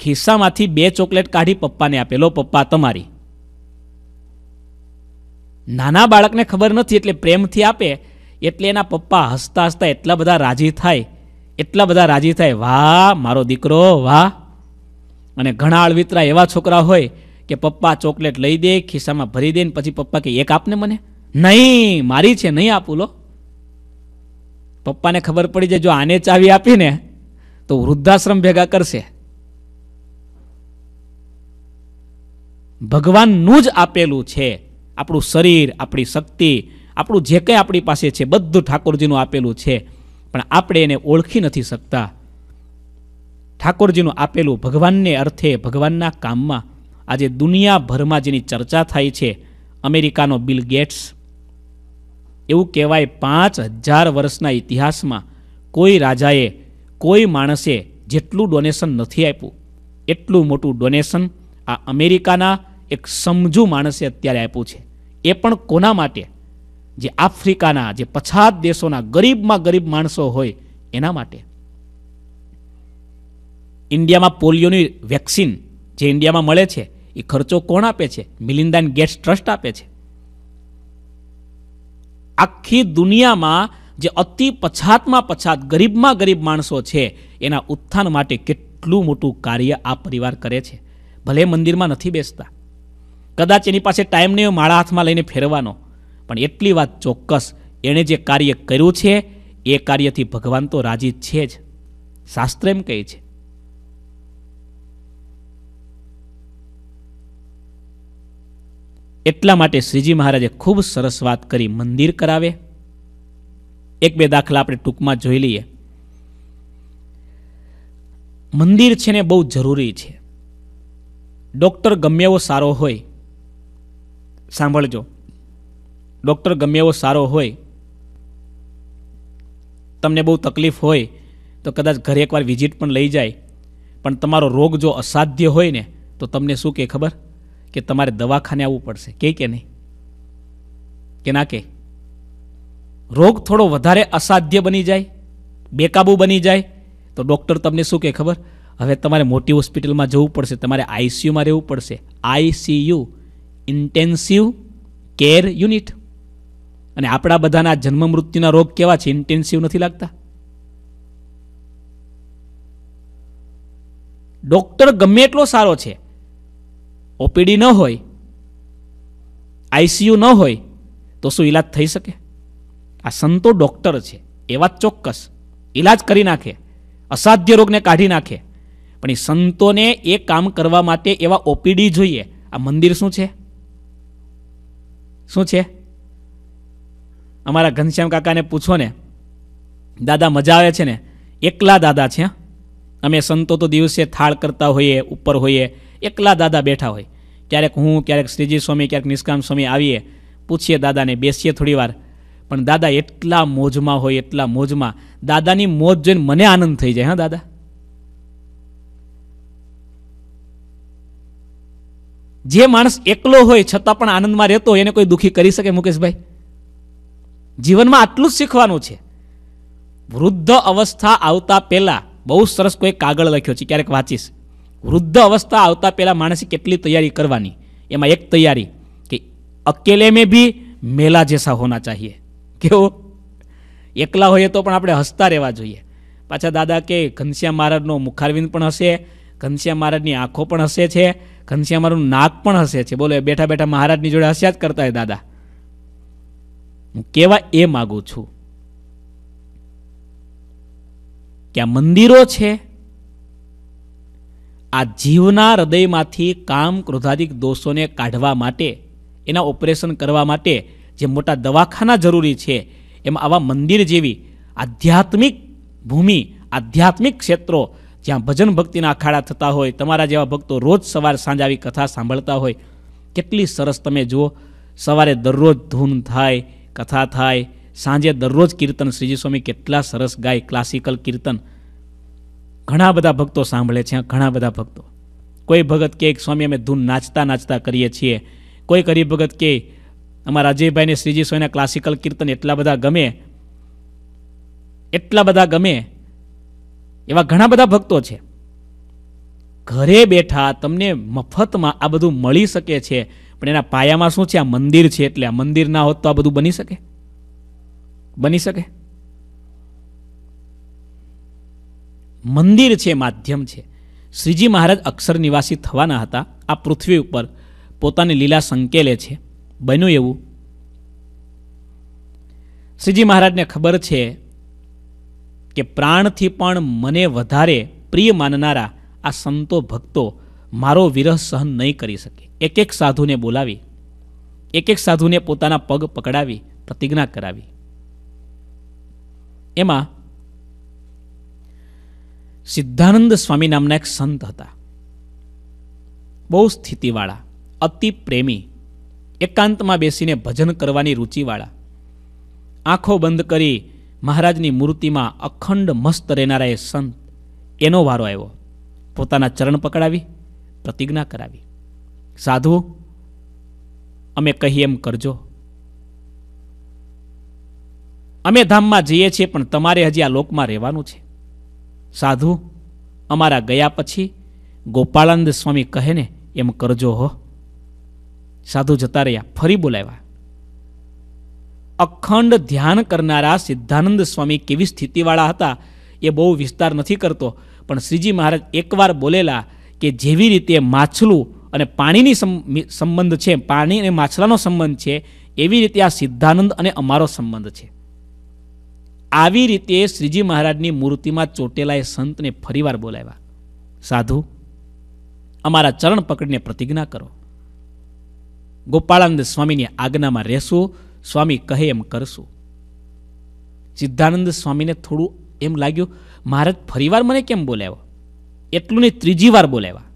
ખિસ્સામાંથી બે ચોકલેટ કાઢી પપ્પાને આપેલો પપ્પા તમારી નાના બાળકને ખબર નથી એટલે પ્રેમથી આપે એટલે એના પપ્પા હસતા હસતા એટલા બધા રાજી થાય એટલા બધા રાજી થાય વાહ મારો દીકરો વાહ અને ઘણા અળવિતરા એવા છોકરા હોય કે પપ્પા ચોકલેટ લઈ દે ખિસ્સામાં ભરી દે ને પછી પપ્પા કે એક આપને મને નહીં મારી છે નહીં આપું લો પપ્પાને ખબર પડી જાય જો આને ચાવી આપીને તો વૃદ્ધાશ્રમ ભેગા કરશે ભગવાનનું જ આપેલું છે આપણું શરીર આપણી શક્તિ આપણું જે કંઈ આપણી પાસે છે બધું ઠાકોરજીનું આપેલું છે પણ આપણે એને ઓળખી નથી શકતા ઠાકોરજીનું આપેલું ભગવાનને અર્થે ભગવાનના કામમાં આજે દુનિયાભરમાં જેની ચર્ચા થાય છે અમેરિકાનો બિલ ગેટ્સ એવું કહેવાય પાંચ હજાર વર્ષના ઇતિહાસમાં કોઈ રાજાએ કોઈ માણસે જેટલું ડોનેશન નથી આપ્યું એટલું મોટું ડોનેશન આ અમેરિકાના એક સમજુ માણસે અત્યારે આપ્યું છે એ પણ કોના માટે જે આફ્રિકાના જે પછાત દેશોના ગરીબમાં ગરીબ માણસો હોય એના માટે ઇન્ડિયામાં પોલિયોની વેક્સિન જે ઇન્ડિયામાં મળે છે એ ખર્ચો કોણ આપે છે મિલિંદાન ગેટ્સ ટ્રસ્ટ આપે છે આખી દુનિયામાં જે અતિ પછાતમાં પછાત ગરીબમાં ગરીબ માણસો છે એના ઉત્થાન માટે કેટલું મોટું કાર્ય આ પરિવાર કરે છે ભલે મંદિરમાં નથી બેસતા કદાચ એની પાસે ટાઈમ નહીં માળા હાથમાં લઈને ફેરવાનો પણ એટલી વાત ચોક્કસ એણે જે કાર્ય કર્યું છે એ કાર્યથી ભગવાન તો રાજી છે જ શાસ્ત્ર એમ કહે છે એટલા માટે શ્રીજી મહારાજે ખૂબ સરસ વાત કરી મંદિર કરાવે એક બે દાખલા આપણે ટૂંકમાં જોઈ લઈએ મંદિર છે ને બહુ જરૂરી છે ડૉક્ટર ગમે એવો સારો હોય સાંભળજો ડૉક્ટર ગમે એવો સારો હોય તમને બહુ તકલીફ હોય તો કદાચ ઘરે એકવાર વિઝિટ પણ લઈ જાય પણ તમારો રોગ જો અસાધ્ય હોય ને તો તમને શું કહે ખબર કે તમારે દવાખાને આવવું પડશે કે કે નહીં કે ના કે રોગ થોડો વધારે અસાધ્ય બની જાય બેકાબુ બની જાય તો ડૉક્ટર તમને શું કહે ખબર હવે તમારે મોટી હોસ્પિટલમાં જવું પડશે તમારે આઈસીયુમાં રહેવું પડશે આઈસીયુ ઇન્ટેન્સિવ કેર યુનિટ અને આપણા બધાના જન્મ મૃત્યુના રોગ કેવા છે ઇન્ટેન્સિવ નથી લાગતા ડૉક્ટર ગમે એટલો સારો છે ઓપીડી ન હોય આઈસીયુ ન હોય તો શું ઈલાજ થઈ શકે આ સંતો ડૉક્ટર છે એવા ચોક્કસ ઈલાજ કરી નાખે અસાધ્ય રોગને કાઢી નાખે પણ એ સંતોને એ કામ કરવા માટે એવા ઓપીડી જોઈએ આ મંદિર શું છે શું છે અમારા ઘનશ્યામ કાકાને પૂછો ને દાદા મજા આવે છે ને એકલા દાદા છે અમે સંતો તો દિવસે થાળ કરતા હોઈએ ઉપર હોઈએ એકલા દાદા બેઠા હોય ક્યારેક હું ક્યારેક શ્રીજી સ્વામી ક્યારેક નિષ્કામ સ્વામી આવીએ પૂછીએ દાદાને બેસીએ થોડીવાર પણ દાદા એટલા મોજમાં હોય એટલા મોજમાં દાદાની મોજ જોઈને મને આનંદ થઈ જાય હા દાદા જે માણસ એકલો હોય છતાં પણ આનંદમાં રહેતો હોય એને કોઈ દુઃખી કરી શકે મુકેશભાઈ જીવનમાં આટલું જ શીખવાનું છે વૃદ્ધ અવસ્થા આવતા પહેલાં બહુ સરસ કોઈ કાગળ લખ્યો છે ક્યારેક વાંચીશ વૃદ્ધ અવસ્થા આવતા પહેલાં માણસે કેટલી તૈયારી કરવાની એમાં એક તૈયારી કે અકેલે મેં બી મેલા જેસા હોના ચાહીએ કેવો એકલા હોઈએ તો પણ આપણે હસતા રહેવા જોઈએ પાછા દાદા કે ઘનશ્યામ મહારાજનો મુખારવિંદ પણ હશે ઘનશ્યામ મહારાજની આંખો પણ હસે છે ઘનશ્યામ મહારાજનું નાક પણ હસે છે બોલો બેઠા બેઠા મહારાજની જોડે હસ્યા જ કરતા હોય દાદા હું કહેવા એ માગું છું કે આ મંદિરો છે આ જીવના હૃદયમાંથી કામ ક્રોધાધિક દોષોને કાઢવા માટે એના ઓપરેશન કરવા માટે જે મોટા દવાખાના જરૂરી છે એમાં આવા મંદિર જેવી આધ્યાત્મિક ભૂમિ આધ્યાત્મિક ક્ષેત્રો જ્યાં ભજન ભક્તિના અખાડા થતા હોય તમારા જેવા ભક્તો રોજ સવાર સાંજ આવી કથા સાંભળતા હોય કેટલી સરસ તમે જુઓ સવારે દરરોજ ધૂન થાય કથા થાય સાંજે દરરોજ કીર્તન શ્રીજી સ્વામી કેટલા સરસ ગાય ક્લાસિકલ કીર્તન ઘણા બધા ભક્તો સાંભળે છે ઘણા બધા ભક્તો કોઈ ભગત કે સ્વામી અમે ધૂન નાચતા નાચતા કરીએ છીએ કોઈ કરી ભગત કે અમારા અજયભાઈને શ્રીજી સ્વામીના ક્લાસિકલ કીર્તન એટલા બધા ગમે એટલા બધા ગમે એવા ઘણા બધા ભક્તો છે ઘરે બેઠા તમને મફતમાં આ બધું મળી શકે છે પણ એના પાયામાં શું છે આ મંદિર છે એટલે આ મંદિર ના હોત તો આ બધું બની શકે બની શકે મંદિર છે માધ્યમ છે શ્રીજી મહારાજ અક્ષર નિવાસી થવાના હતા આ પૃથ્વી ઉપર પોતાની લીલા સંકેલે છે બન્યું એવું શ્રીજી મહારાજને ખબર છે કે પ્રાણથી પણ મને વધારે પ્રિય માનનારા આ સંતો ભક્તો મારો વિરહ સહન નહીં કરી શકે એક એક સાધુને બોલાવી એક એક સાધુને પોતાના પગ પકડાવી પ્રતિજ્ઞા કરાવી એમાં સિદ્ધાનંદ સ્વામી નામના એક સંત હતા બહુ સ્થિતિવાળા અતિ પ્રેમી એકાંતમાં બેસીને ભજન કરવાની રુચિવાળા આંખો બંધ કરી મહારાજની મૂર્તિમાં અખંડ મસ્ત રહેનારા એ સંત એનો વારો આવ્યો પોતાના ચરણ પકડાવી પ્રતિજ્ઞા કરાવી સાધુ અમે કહીએ એમ કરજો અમે ધામમાં જઈએ છીએ પણ તમારે હજી આ લોકમાં રહેવાનું છે સાધુ અમારા ગયા પછી ગોપાળાનંદ સ્વામી કહે ને એમ કરજો હો સાધુ જતા રહ્યા ફરી બોલાવ્યા અખંડ ધ્યાન કરનારા સિદ્ધાનંદ સ્વામી કેવી સ્થિતિવાળા હતા એ બહુ વિસ્તાર નથી કરતો પણ શ્રીજી મહારાજ એકવાર બોલેલા કે જેવી રીતે માછલું અને પાણીની સંબંધ છે પાણી અને માછલાનો સંબંધ છે એવી રીતે આ સિદ્ધાનંદ અને અમારો સંબંધ છે આવી રીતે શ્રીજી મહારાજની મૂર્તિમાં ચોટેલા એ સંતને ફરીવાર બોલાવ્યા સાધુ અમારા ચરણ પકડીને પ્રતિજ્ઞા કરો ગોપાળાનંદ સ્વામીની આજ્ઞામાં રહેશું સ્વામી કહે એમ કરશું સિદ્ધાનંદ સ્વામીને થોડું એમ લાગ્યું મહારાજ ફરીવાર મને કેમ બોલાવ્યો એટલું નહીં ત્રીજી વાર બોલાવ્યા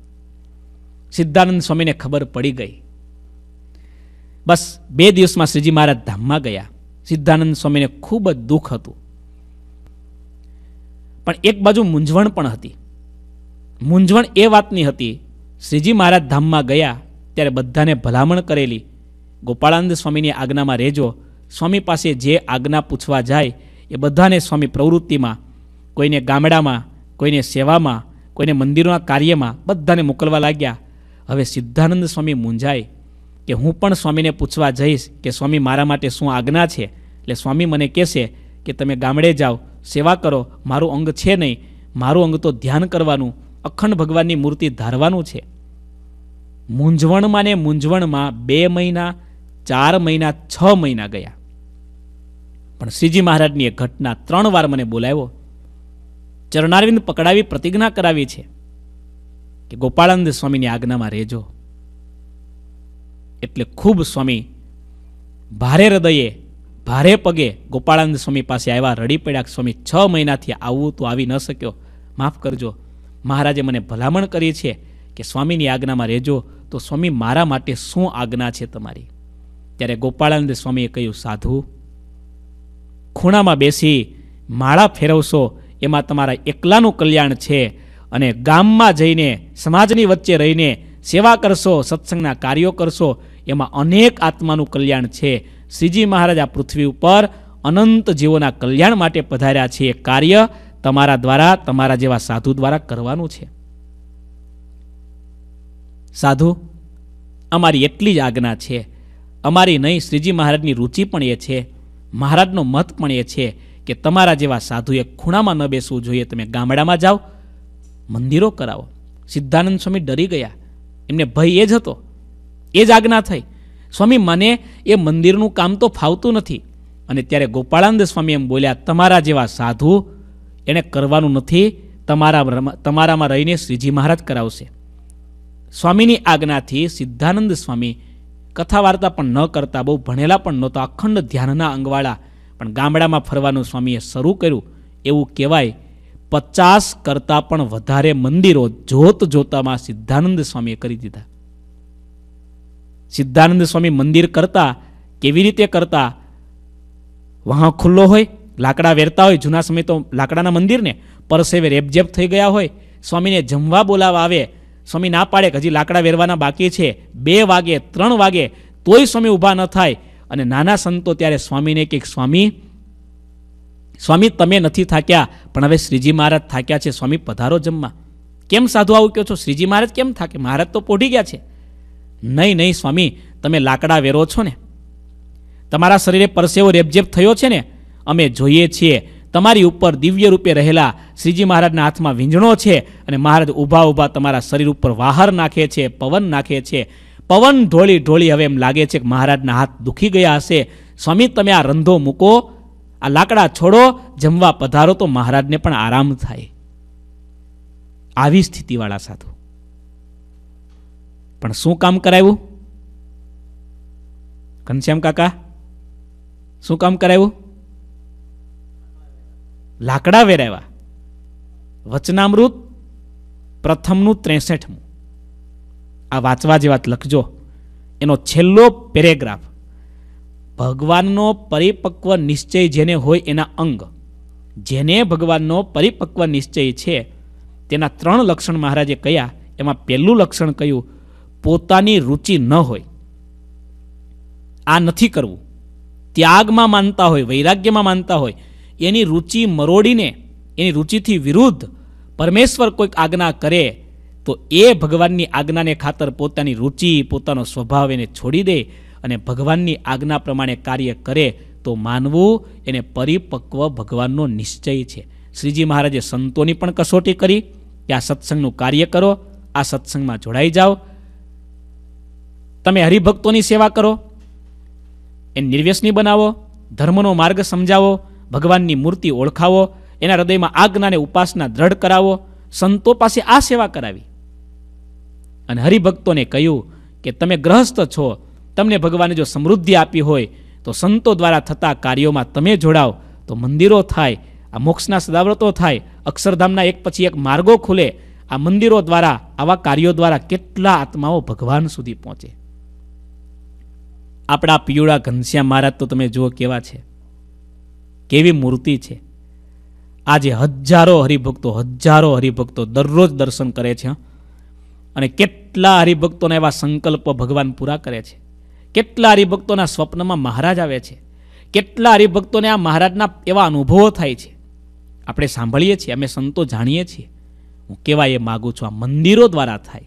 સિદ્ધાનંદ સ્વામીને ખબર પડી ગઈ બસ બે દિવસમાં શ્રીજી મહારાજ ધામમાં ગયા સિદ્ધાનંદ સ્વામીને ખૂબ જ દુઃખ હતું પણ એક બાજુ મૂંઝવણ પણ હતી મૂંઝવણ એ વાતની હતી શ્રીજી મહારાજ ધામમાં ગયા ત્યારે બધાને ભલામણ કરેલી ગોપાળાનંદ સ્વામીની આજ્ઞામાં રહેજો સ્વામી પાસે જે આજ્ઞા પૂછવા જાય એ બધાને સ્વામી પ્રવૃત્તિમાં કોઈને ગામડામાં કોઈને સેવામાં કોઈને મંદિરોના કાર્યમાં બધાને મોકલવા લાગ્યા હવે સિદ્ધાનંદ સ્વામી મૂંઝાય કે હું પણ સ્વામીને પૂછવા જઈશ કે સ્વામી મારા માટે શું આજ્ઞા છે એટલે સ્વામી મને કહેશે કે તમે ગામડે જાઓ સેવા કરો મારું અંગ છે નહીં મારું અંગ તો ધ્યાન કરવાનું અખંડ ભગવાનની મૂર્તિ ધારવાનું છે મૂંઝવણમાં ને મૂંઝવણમાં બે મહિના ચાર મહિના છ મહિના ગયા પણ શ્રીજી મહારાજની એ ઘટના ત્રણ વાર મને બોલાવ્યો ચરણારવિંદ પકડાવી પ્રતિજ્ઞા કરાવી છે કે ગોપાળાનંદ સ્વામીની આજ્ઞામાં રહેજો એટલે ખૂબ સ્વામી ભારે હૃદયે ભારે પગે ગોપાળાનંદ સ્વામી પાસે આવ્યા રડી પડ્યા સ્વામી છ મહિનાથી આવવું તો આવી ન શક્યો માફ કરજો મહારાજે મને ભલામણ કરી છે કે સ્વામીની આજ્ઞામાં રહેજો તો સ્વામી મારા માટે શું આજ્ઞા છે તમારી ત્યારે ગોપાળાનંદ સ્વામીએ કહ્યું સાધુ ખૂણામાં બેસી માળા ફેરવશો એમાં તમારા એકલાનું કલ્યાણ છે અને ગામમાં જઈને સમાજની વચ્ચે રહીને સેવા કરશો સત્સંગના કાર્યો કરશો એમાં અનેક આત્માનું કલ્યાણ છે શ્રીજી મહારાજ આ પૃથ્વી ઉપર અનંત જીવોના કલ્યાણ માટે પધાર્યા છે એ કાર્ય તમારા દ્વારા તમારા જેવા સાધુ દ્વારા કરવાનું છે સાધુ અમારી એટલી જ આજ્ઞા છે અમારી નહીં શ્રીજી મહારાજની રુચિ પણ એ છે મહારાજનો મત પણ એ છે કે તમારા જેવા સાધુએ ખૂણામાં ન બેસવું જોઈએ તમે ગામડામાં જાઓ મંદિરો કરાવો સિદ્ધાનંદ સ્વામી ડરી ગયા એમને ભય એ જ હતો એ જ આજ્ઞા થઈ સ્વામી મને એ મંદિરનું કામ તો ફાવતું નથી અને ત્યારે ગોપાળાનંદ સ્વામી એમ બોલ્યા તમારા જેવા સાધુ એણે કરવાનું નથી તમારા તમારામાં રહીને શ્રીજી મહારાજ કરાવશે સ્વામીની આજ્ઞાથી સિદ્ધાનંદ સ્વામી કથા વાર્તા પણ ન કરતા બહુ ભણેલા પણ નહોતા અખંડ ધ્યાનના અંગવાળા પણ ગામડામાં ફરવાનું સ્વામીએ શરૂ કર્યું એવું કહેવાય પચાસ કરતાં પણ વધારે મંદિરો જોત જોતામાં સિદ્ધાનંદ સ્વામીએ કરી દીધા સિદ્ધાનંદ સ્વામી મંદિર કરતા કેવી રીતે કરતા વહાં ખુલ્લો હોય લાકડા વેરતા હોય જૂના સમય તો લાકડાના મંદિરને પરસેવે રેપઝેપ થઈ ગયા હોય સ્વામીને જમવા બોલાવા આવે સ્વામી ના પાડે કે હજી લાકડા વેરવાના બાકી છે બે વાગે ત્રણ વાગે તોય સ્વામી ઊભા ન થાય અને નાના સંતો ત્યારે સ્વામીને કંઈક સ્વામી સ્વામી તમે નથી થાક્યા પણ હવે શ્રીજી મહારાજ થાક્યા છે સ્વામી પધારો જમવા કેમ સાધુ આવું કહો છો શ્રીજી મહારાજ કેમ થાકે મહારાજ તો પોઢી ગયા છે નહીં નહીં સ્વામી તમે લાકડા વેરો છો ને તમારા શરીરે પરસેવો રેપઝેપ થયો છે ને અમે જોઈએ છીએ તમારી ઉપર દિવ્ય રૂપે રહેલા શ્રીજી મહારાજના હાથમાં વીંઝણો છે અને મહારાજ ઊભા ઊભા તમારા શરીર ઉપર વાહર નાખે છે પવન નાખે છે પવન ઢોળી ઢોળી હવે એમ લાગે છે કે મહારાજના હાથ દુખી ગયા હશે સ્વામી તમે આ રંધો મૂકો આ લાકડા છોડો જમવા પધારો તો મહારાજને પણ આરામ થાય આવી સ્થિતિવાળા સાધુ પણ શું કામ કરાવ્યું ઘનશ્યામ કાકા શું કામ કરાવ્યું લાકડા વેરાવ્યા વચનામૃત પ્રથમનું ત્રેસઠમું આ વાંચવા જેવા લખજો એનો છેલ્લો પેરેગ્રાફ ભગવાનનો પરિપક્વ નિશ્ચય જેને હોય એના અંગ જેને ભગવાનનો પરિપક્વ નિશ્ચય છે તેના ત્રણ લક્ષણ મહારાજે કયા એમાં પહેલું લક્ષણ કયું પોતાની રુચિ ન હોય આ નથી કરવું ત્યાગમાં માનતા હોય વૈરાગ્યમાં માનતા હોય એની રુચિ મરોડીને એની રુચિથી વિરુદ્ધ પરમેશ્વર કોઈક આજ્ઞા કરે તો એ ભગવાનની આજ્ઞાને ખાતર પોતાની રુચિ પોતાનો સ્વભાવ એને છોડી દે અને ભગવાનની આજ્ઞા પ્રમાણે કાર્ય કરે તો માનવું એને પરિપક્વ ભગવાનનો નિશ્ચય છે શ્રીજી મહારાજે સંતોની પણ કસોટી કરી કે આ સત્સંગનું કાર્ય કરો આ સત્સંગમાં જોડાઈ જાઓ તમે હરિભક્તોની સેવા કરો એ નિર્વ્યસની બનાવો ધર્મનો માર્ગ સમજાવો ભગવાનની મૂર્તિ ઓળખાવો એના હૃદયમાં આજ્ઞાને ઉપાસના દ્રઢ કરાવો સંતો પાસે આ સેવા કરાવી અને હરિભક્તોને કહ્યું કે તમે ગ્રહસ્થ છો તમને ભગવાને જો સમૃદ્ધિ આપી હોય તો સંતો દ્વારા થતા કાર્યોમાં તમે જોડાવ તો મંદિરો થાય આ મોક્ષના સદાવ્રતો થાય અક્ષરધામના એક પછી એક માર્ગો ખુલે આ મંદિરો દ્વારા આવા કાર્યો દ્વારા કેટલા આત્માઓ ભગવાન સુધી પહોંચે આપણા પિયુળા ઘનશ્યામ મહારાજ તો તમે જુઓ કેવા છે કેવી મૂર્તિ છે આજે હજારો હરિભક્તો હજારો હરિભક્તો દરરોજ દર્શન કરે છે અને કેટલા હરિભક્તોના એવા સંકલ્પ ભગવાન પૂરા કરે છે કેટલા હરિભક્તોના સ્વપ્નમાં મહારાજ આવે છે કેટલા હરિભક્તોને આ મહારાજના એવા અનુભવો થાય છે આપણે સાંભળીએ છીએ અમે સંતો જાણીએ છીએ હું કેવા એ માગું છું આ મંદિરો દ્વારા થાય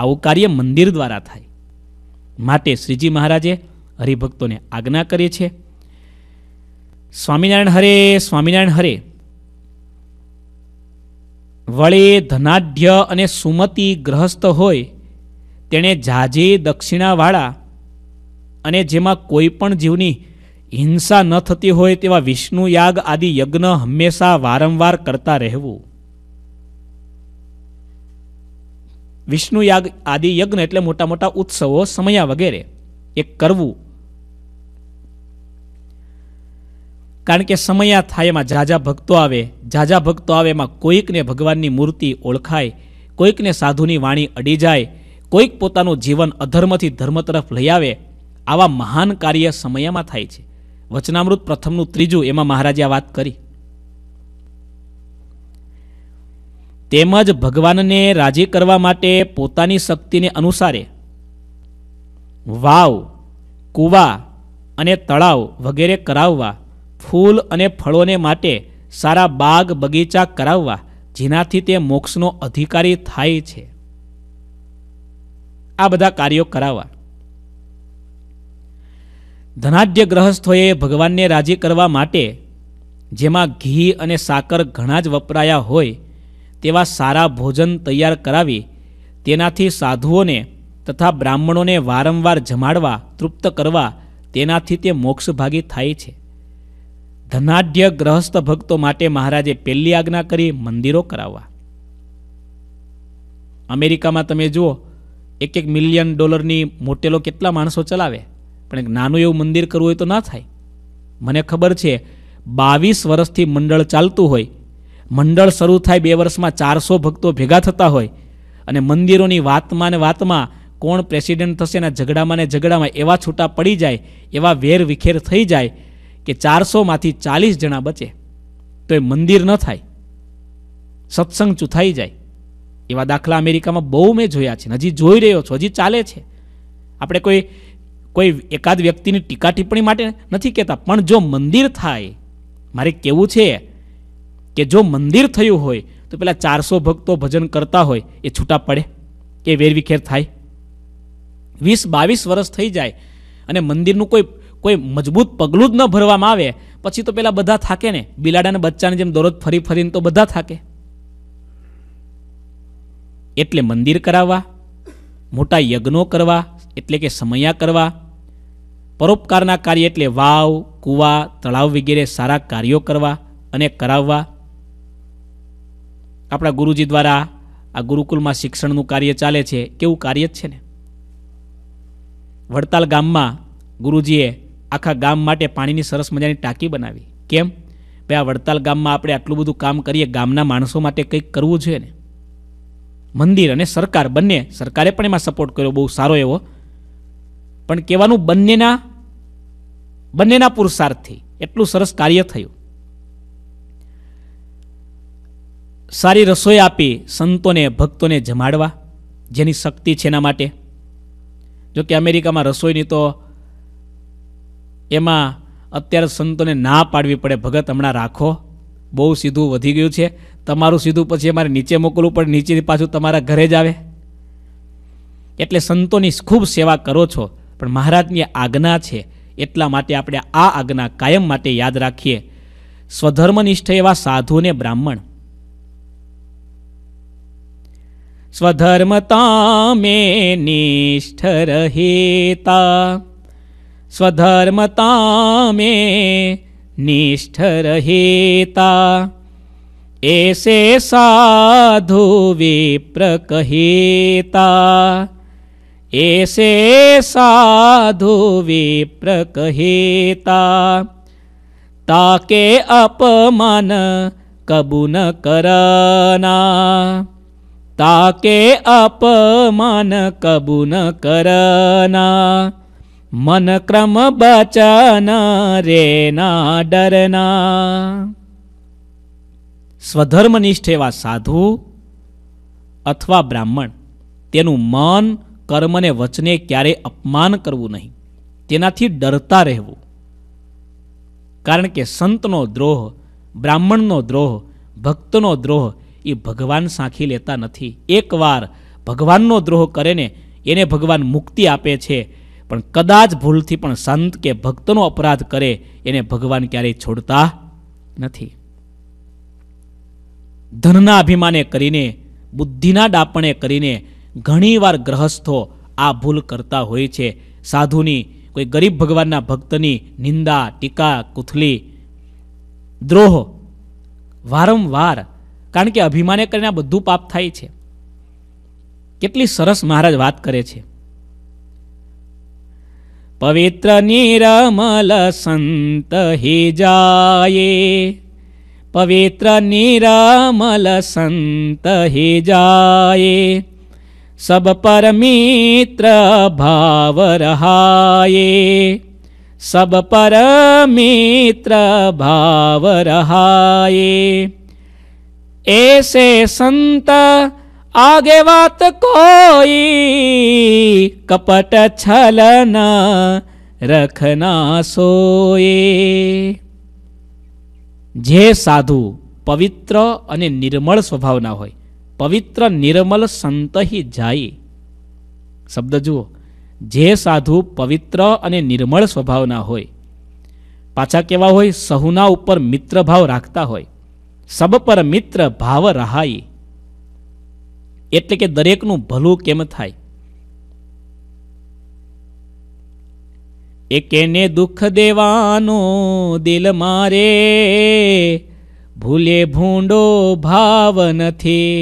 આવું કાર્ય મંદિર દ્વારા થાય માટે શ્રીજી મહારાજે હરિભક્તોને આજ્ઞા કરી છે સ્વામિનારાયણ હરે સ્વામિનારાયણ હરે વળે ધનાઢ્ય અને સુમતિ ગ્રહસ્થ હોય તેણે જાજે દક્ષિણાવાળા અને જેમાં કોઈ પણ જીવની હિંસા ન થતી હોય તેવા વિષ્ણુ યાગ આદિ યજ્ઞ હંમેશા વારંવાર કરતા રહેવું વિષ્ણુયાગ આદિ યજ્ઞ એટલે મોટા મોટા ઉત્સવો સમયા વગેરે એ કરવું કારણ કે સમયા થાય એમાં ઝાઝા ભક્તો આવે ઝાઝા ભક્તો આવે એમાં કોઈકને ભગવાનની મૂર્તિ ઓળખાય કોઈકને સાધુની વાણી અડી જાય કોઈક પોતાનું જીવન અધર્મથી ધર્મ તરફ લઈ આવે આવા મહાન કાર્ય સમયામાં થાય છે વચનામૃત પ્રથમનું ત્રીજું એમાં મહારાજે આ વાત કરી તેમજ ભગવાનને રાજી કરવા માટે પોતાની શક્તિને અનુસારે વાવ કૂવા અને તળાવ વગેરે કરાવવા ફૂલ અને ફળોને માટે સારા બાગ બગીચા કરાવવા જેનાથી તે મોક્ષનો અધિકારી થાય છે આ બધા કાર્યો કરાવવા ધનાઢ્ય ગ્રહસ્થોએ ભગવાનને રાજી કરવા માટે જેમાં ઘી અને સાકર ઘણા જ વપરાયા હોય તેવા સારા ભોજન તૈયાર કરાવી તેનાથી સાધુઓને તથા બ્રાહ્મણોને વારંવાર જમાડવા તૃપ્ત કરવા તેનાથી તે મોક્ષભાગી થાય છે ધનાઢ્ય ગ્રહસ્થ ભક્તો માટે મહારાજે પહેલી આજ્ઞા કરી મંદિરો કરાવવા અમેરિકામાં તમે જુઓ એક એક મિલિયન ડોલરની મોટેલો કેટલા માણસો ચલાવે પણ એક નાનું એવું મંદિર કરવું હોય તો ના થાય મને ખબર છે બાવીસ વર્ષથી મંડળ ચાલતું હોય મંડળ શરૂ થાય બે વર્ષમાં ચારસો ભક્તો ભેગા થતા હોય અને મંદિરોની વાતમાં ને વાતમાં કોણ પ્રેસિડેન્ટ થશે એના ઝઘડામાં ને ઝઘડામાં એવા છૂટા પડી જાય એવા વેર વિખેર થઈ જાય કે ચારસોમાંથી ચાલીસ જણા બચે તો એ મંદિર ન થાય સત્સંગ ચૂથાઈ જાય એવા દાખલા અમેરિકામાં બહુ મેં જોયા છે હજી જોઈ રહ્યો છો હજી ચાલે છે આપણે કોઈ કોઈ એકાદ વ્યક્તિની ટીકા ટિપ્પણી માટે નથી કહેતા પણ જો મંદિર થાય મારે કેવું છે કે જો મંદિર થયું હોય તો પેલા ચારસો ભક્તો ભજન કરતા હોય એ છૂટા પડે એ વેરવિખેર થાય વીસ બાવીસ વર્ષ થઈ જાય અને મંદિરનું કોઈ કોઈ મજબૂત પગલું જ ન ભરવામાં આવે પછી તો પેલા બધા થાકે ને બિલાડાના બચ્ચાને જેમ દરરોજ ફરી ફરીને તો બધા થાકે એટલે મંદિર કરાવવા મોટા યજ્ઞો કરવા એટલે કે સમયા કરવા પરોપકારના કાર્ય એટલે વાવ કૂવા તળાવ વગેરે સારા કાર્યો કરવા અને કરાવવા આપણા ગુરુજી દ્વારા આ ગુરુકુલમાં શિક્ષણનું કાર્ય ચાલે છે કેવું કાર્ય જ છે ને વડતાલ ગામમાં ગુરુજીએ આખા ગામ માટે પાણીની સરસ મજાની ટાંકી બનાવી કેમ ભાઈ આ વડતાલ ગામમાં આપણે આટલું બધું કામ કરીએ ગામના માણસો માટે કંઈક કરવું જોઈએ ને મંદિર અને સરકાર બંને સરકારે પણ એમાં સપોર્ટ કર્યો બહુ સારો એવો પણ કહેવાનું બંનેના બંનેના પુરુષાર્થથી એટલું સરસ કાર્ય થયું સારી રસોઈ આપી સંતોને ભક્તોને જમાડવા જેની શક્તિ છે એના માટે જો કે અમેરિકામાં રસોઈની તો એમાં અત્યારે સંતોને ના પાડવી પડે ભગત હમણાં રાખો બહુ સીધું વધી ગયું છે તમારું સીધું પછી અમારે નીચે મોકલવું પડે નીચેથી પાછું તમારા ઘરે જ આવે એટલે સંતોની ખૂબ સેવા કરો છો પણ મહારાજની આજ્ઞા છે એટલા માટે આપણે આ આજ્ઞા કાયમ માટે યાદ રાખીએ સ્વધર્મનિષ્ઠ એવા સાધુ ને બ્રાહ્મણ સ્વધર્મતા મે નિષ્ઠ રહેતા સ્વધર્મતા મે નિષ્ઠ રહેતા એસે સાધુ વિપ્ર કહેતા એસે સાધુ વિપ્ર કહેતા તાકે અપમાન કબુ ન કરના તાકે અપમાન કબૂન કરના મન ક્રમ બચન રે ડરના સ્વધર્મનિષ્ઠ એવા સાધુ અથવા બ્રાહ્મણ તેનું મન કર્મને વચને ક્યારેય અપમાન કરવું નહીં તેનાથી ડરતા રહેવું કારણ કે સંતનો દ્રોહ બ્રાહ્મણનો દ્રોહ ભક્તનો દ્રોહ એ ભગવાન સાંખી લેતા નથી એકવાર ભગવાનનો દ્રોહ કરે ને એને ભગવાન મુક્તિ આપે છે પણ કદાચ ભૂલથી પણ સંત કે ભક્તનો અપરાધ કરે એને ભગવાન ક્યારેય છોડતા નથી ધનના અભિમાને કરીને બુદ્ધિના ડાપણે કરીને ઘણીવાર ગ્રહસ્થો આ ભૂલ કરતા હોય છે સાધુની કોઈ ગરીબ ભગવાનના ભક્તની નિંદા ટીકા કુથલી દ્રોહ વારંવાર કારણ કે અભિમાને કરીને આ બધું પાપ થાય છે કેટલી સરસ મહારાજ વાત કરે છે પવિત્ર નિરમલ સંત હે જાયે પવિત્ર નિરમલ સંત હે જાયે સબ પરમિત્ર ભાવ રહાયે સબ પરમિત્ર ભાવ રહાયે એસે સંત આગે વાત કોઈ કપટ છલન રખના સોએ જે સાધુ પવિત્ર અને નિર્મળ સ્વભાવના હોય પવિત્ર નિર્મલ સંતહી હિ જાય શબ્દ જુઓ જે સાધુ પવિત્ર અને નિર્મળ સ્વભાવના હોય પાછા કેવા હોય સહુના ઉપર મિત્રભાવ રાખતા હોય સબ પર મિત્ર ભાવ રહાય એટલે કે દરેકનું ભલું કેમ થાય એકેને દુઃખ દેવાનો દિલ મારે ભૂલે ભૂંડો ભાવ નથી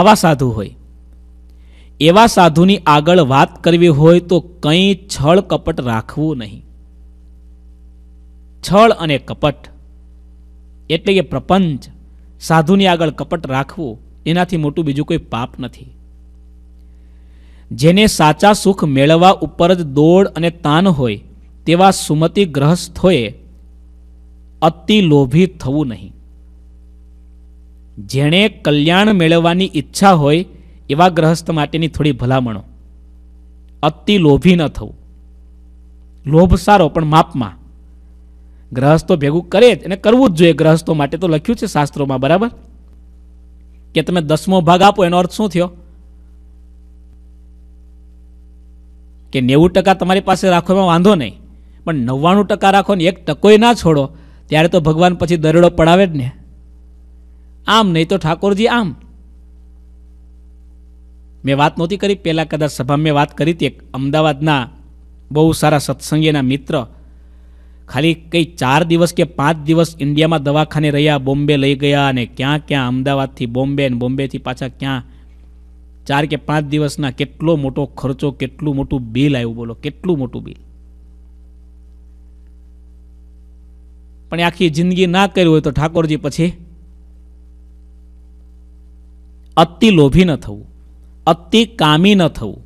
આવા સાધુ હોય એવા સાધુની આગળ વાત કરવી હોય તો કંઈ છળ કપટ રાખવું નહીં છળ અને કપટ એટલે કે પ્રપંચ સાધુની આગળ કપટ રાખવું એનાથી મોટું બીજું કોઈ પાપ નથી જેને સાચા સુખ મેળવવા ઉપર જ દોડ અને તાન હોય તેવા સુમતિ ગ્રહસ્થોએ અતિ લોભી થવું નહીં જેણે કલ્યાણ મેળવવાની ઈચ્છા હોય એવા ગ્રહસ્થ માટેની થોડી ભલામણો અતિ લોભી ન થવું લોભ સારો પણ માપમાં ગ્રહસ્થો ભેગું કરે જ અને કરવું જ જોઈએ ગ્રહસ્થો માટે તો લખ્યું છે શાસ્ત્રોમાં બરાબર કે તમે દસમો ભાગ આપો એનો અર્થ શું થયો કે નેવું ટકા તમારી પાસે રાખો એમાં વાંધો નહીં પણ નવ્વાણું ટકા રાખો ને એક ટકોય ના છોડો ત્યારે તો ભગવાન પછી દરડો પડાવે જ ને આમ નહીં તો ઠાકોરજી આમ મેં વાત નહોતી કરી પહેલાં કદાચ સભામાં મેં વાત કરી હતી એક અમદાવાદના બહુ સારા સત્સંગીના મિત્ર ખાલી કંઈ ચાર દિવસ કે પાંચ દિવસ ઇન્ડિયામાં દવાખાને રહ્યા બોમ્બે લઈ ગયા અને ક્યાં ક્યાં અમદાવાદથી બોમ્બે અને બોમ્બેથી પાછા ક્યાં ચાર કે પાંચ દિવસના કેટલો મોટો ખર્ચો કેટલું મોટું બિલ આવ્યું બોલો કેટલું મોટું બિલ પણ આખી જિંદગી ના કર્યું હોય તો ઠાકોરજી પછી અતિ લોભી ન થવું અતિ કામી ન થવું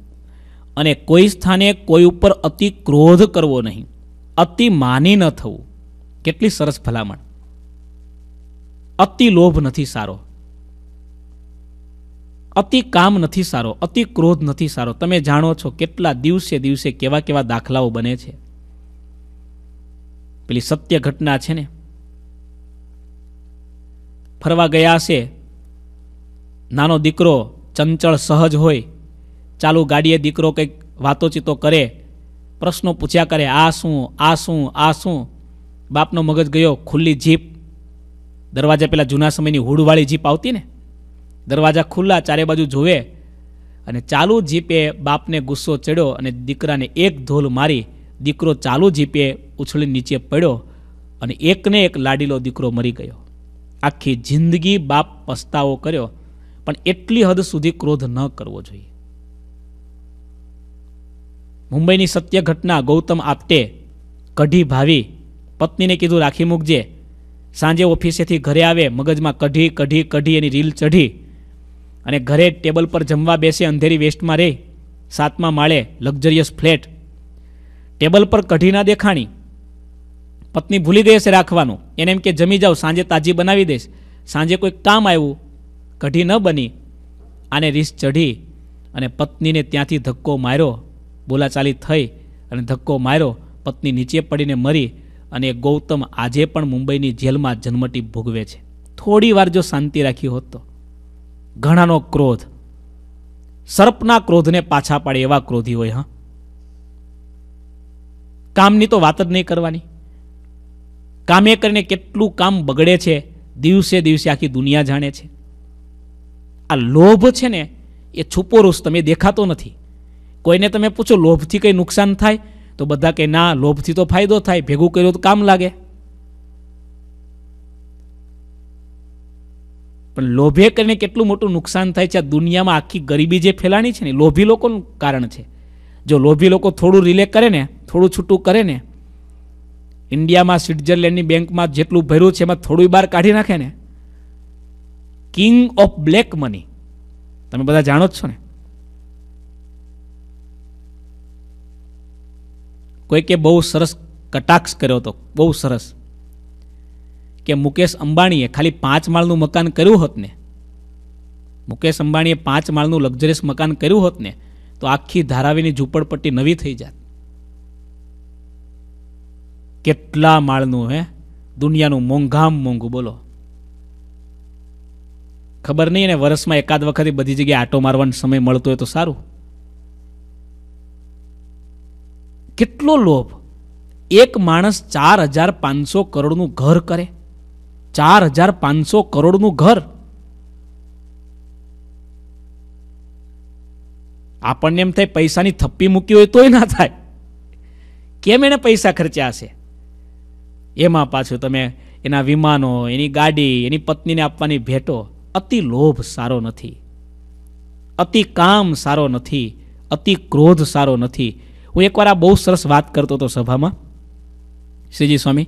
અને કોઈ સ્થાને કોઈ ઉપર અતિ ક્રોધ કરવો નહીં અતિ માની ન થવું કેટલી સરસ ભલામણ અતિ લોભ નથી સારો અતિ કામ નથી સારો અતિ ક્રોધ નથી સારો તમે જાણો છો કેટલા દિવસે દિવસે કેવા કેવા દાખલાઓ બને છે પેલી સત્ય ઘટના છે ને ફરવા ગયા હશે નાનો દીકરો ચંચળ સહજ હોય ચાલુ ગાડીએ દીકરો કંઈક વાતોચીતો કરે પ્રશ્નો પૂછ્યા કરે આ શું આ શું આ શું બાપનો મગજ ગયો ખુલ્લી જીપ દરવાજા પેલા જૂના સમયની હુડવાળી જીપ આવતી ને દરવાજા ખુલ્લા ચારે બાજુ જોવે અને ચાલુ જીપે બાપને ગુસ્સો ચડ્યો અને દીકરાને એક ધોલ મારી દીકરો ચાલુ જીપે ઉછળી નીચે પડ્યો અને એકને એક લાડીલો દીકરો મરી ગયો આખી જિંદગી બાપ પસ્તાવો કર્યો પણ એટલી હદ સુધી ક્રોધ ન કરવો જોઈએ મુંબઈની સત્ય ઘટના ગૌતમ આપટે કઢી ભાવી પત્નીને કીધું રાખી મૂકજે સાંજે ઓફિસેથી ઘરે આવે મગજમાં કઢી કઢી કઢી એની રીલ ચઢી અને ઘરે ટેબલ પર જમવા બેસે અંધેરી વેસ્ટમાં રહી સાતમા માળે લક્ઝરિયસ ફ્લેટ ટેબલ પર કઢી ના દેખાણી પત્ની ભૂલી દે છે રાખવાનું એને એમ કે જમી જાઓ સાંજે તાજી બનાવી દઈશ સાંજે કોઈ કામ આવ્યું કઢી ન બની આને રીસ ચઢી અને પત્નીને ત્યાંથી ધક્કો માર્યો બોલાચાલી થઈ અને ધક્કો માર્યો પત્ની નીચે પડીને મરી અને ગૌતમ આજે પણ મુંબઈની જેલમાં જન્મટી ભોગવે છે થોડી વાર જો શાંતિ રાખી હોત તો ઘણાનો ક્રોધ સર્પના ક્રોધને પાછા પાડે એવા ક્રોધી હોય હા કામની તો વાત જ નહીં કરવાની કામે કરીને કેટલું કામ બગડે છે દિવસે દિવસે આખી દુનિયા જાણે છે આ લોભ છે ને એ છુપો રૂસ તમે દેખાતો નથી કોઈને તમે પૂછો લોભથી કંઈ નુકસાન થાય તો બધા કે ના લોભથી તો ફાયદો થાય ભેગું કર્યો તો કામ લાગે પણ લોભે કરીને કેટલું મોટું નુકસાન થાય છે આ દુનિયામાં આખી ગરીબી જે ફેલાણી છે ને લોભી લોકોનું કારણ છે જો લોભી લોકો થોડું રિલેક કરે ને થોડું છૂટું કરે ને ઇન્ડિયામાં સ્વિટ્ઝરલેન્ડની બેંકમાં જેટલું ભર્યું છે એમાં થોડું બહાર કાઢી નાખે ને કિંગ ઓફ બ્લેક મની તમે બધા જાણો જ છો ને કોઈકે બહુ સરસ કટાક્ષ કર્યો હતો બહુ સરસ કે મુકેશ અંબાણીએ ખાલી પાંચ માળનું મકાન કર્યું હોત ને મુકેશ અંબાણીએ પાંચ માળનું લક્ઝરીસ મકાન કર્યું હોત ને તો આખી ધારાવીની ઝૂંપડપટ્ટી નવી થઈ જાત કેટલા માળનું હે દુનિયાનું મોંઘામ મોંઘું બોલો ખબર નહીં ને વર્ષમાં એકાદ વખતે બધી જગ્યાએ આટો મારવાનો સમય મળતો હોય તો સારું કેટલો લોભ એક માણસ ચાર હજાર પાંચસો કરોડનું ઘર કરે ચાર હજાર પાંચસો કરોડનું ઘર આપણને એમ થાય પૈસાની થપ્પી મૂકી હોય તોય ના થાય કેમ એને પૈસા ખર્ચ્યા હશે એમાં પાછું તમે એના વિમાનો એની ગાડી એની પત્નીને આપવાની ભેટો અતિ લોભ સારો નથી અતિ કામ સારો નથી અતિ ક્રોધ સારો નથી હું એકવાર આ બહુ સરસ વાત કરતો હતો સભામાં શ્રીજી સ્વામી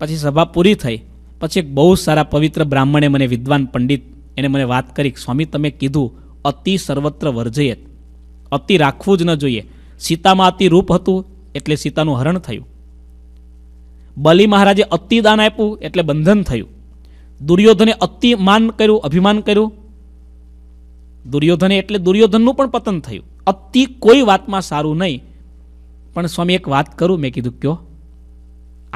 પછી સભા પૂરી થઈ પછી એક બહુ સારા પવિત્ર બ્રાહ્મણે મને વિદ્વાન પંડિત એને મને વાત કરી સ્વામી તમે કીધું અતિ સર્વત્ર વર્જયત અતિ રાખવું જ ન જોઈએ સીતામાં અતિ રૂપ હતું એટલે સીતાનું હરણ થયું બલિ મહારાજે અતિ દાન આપ્યું એટલે બંધન થયું દુર્યોધને અતિ માન કર્યું અભિમાન કર્યું દુર્યોધને એટલે દુર્યોધનનું પણ પતન થયું અતિ કોઈ વાતમાં સારું નહીં પણ સ્વામી એક વાત કરું મેં કીધું કયો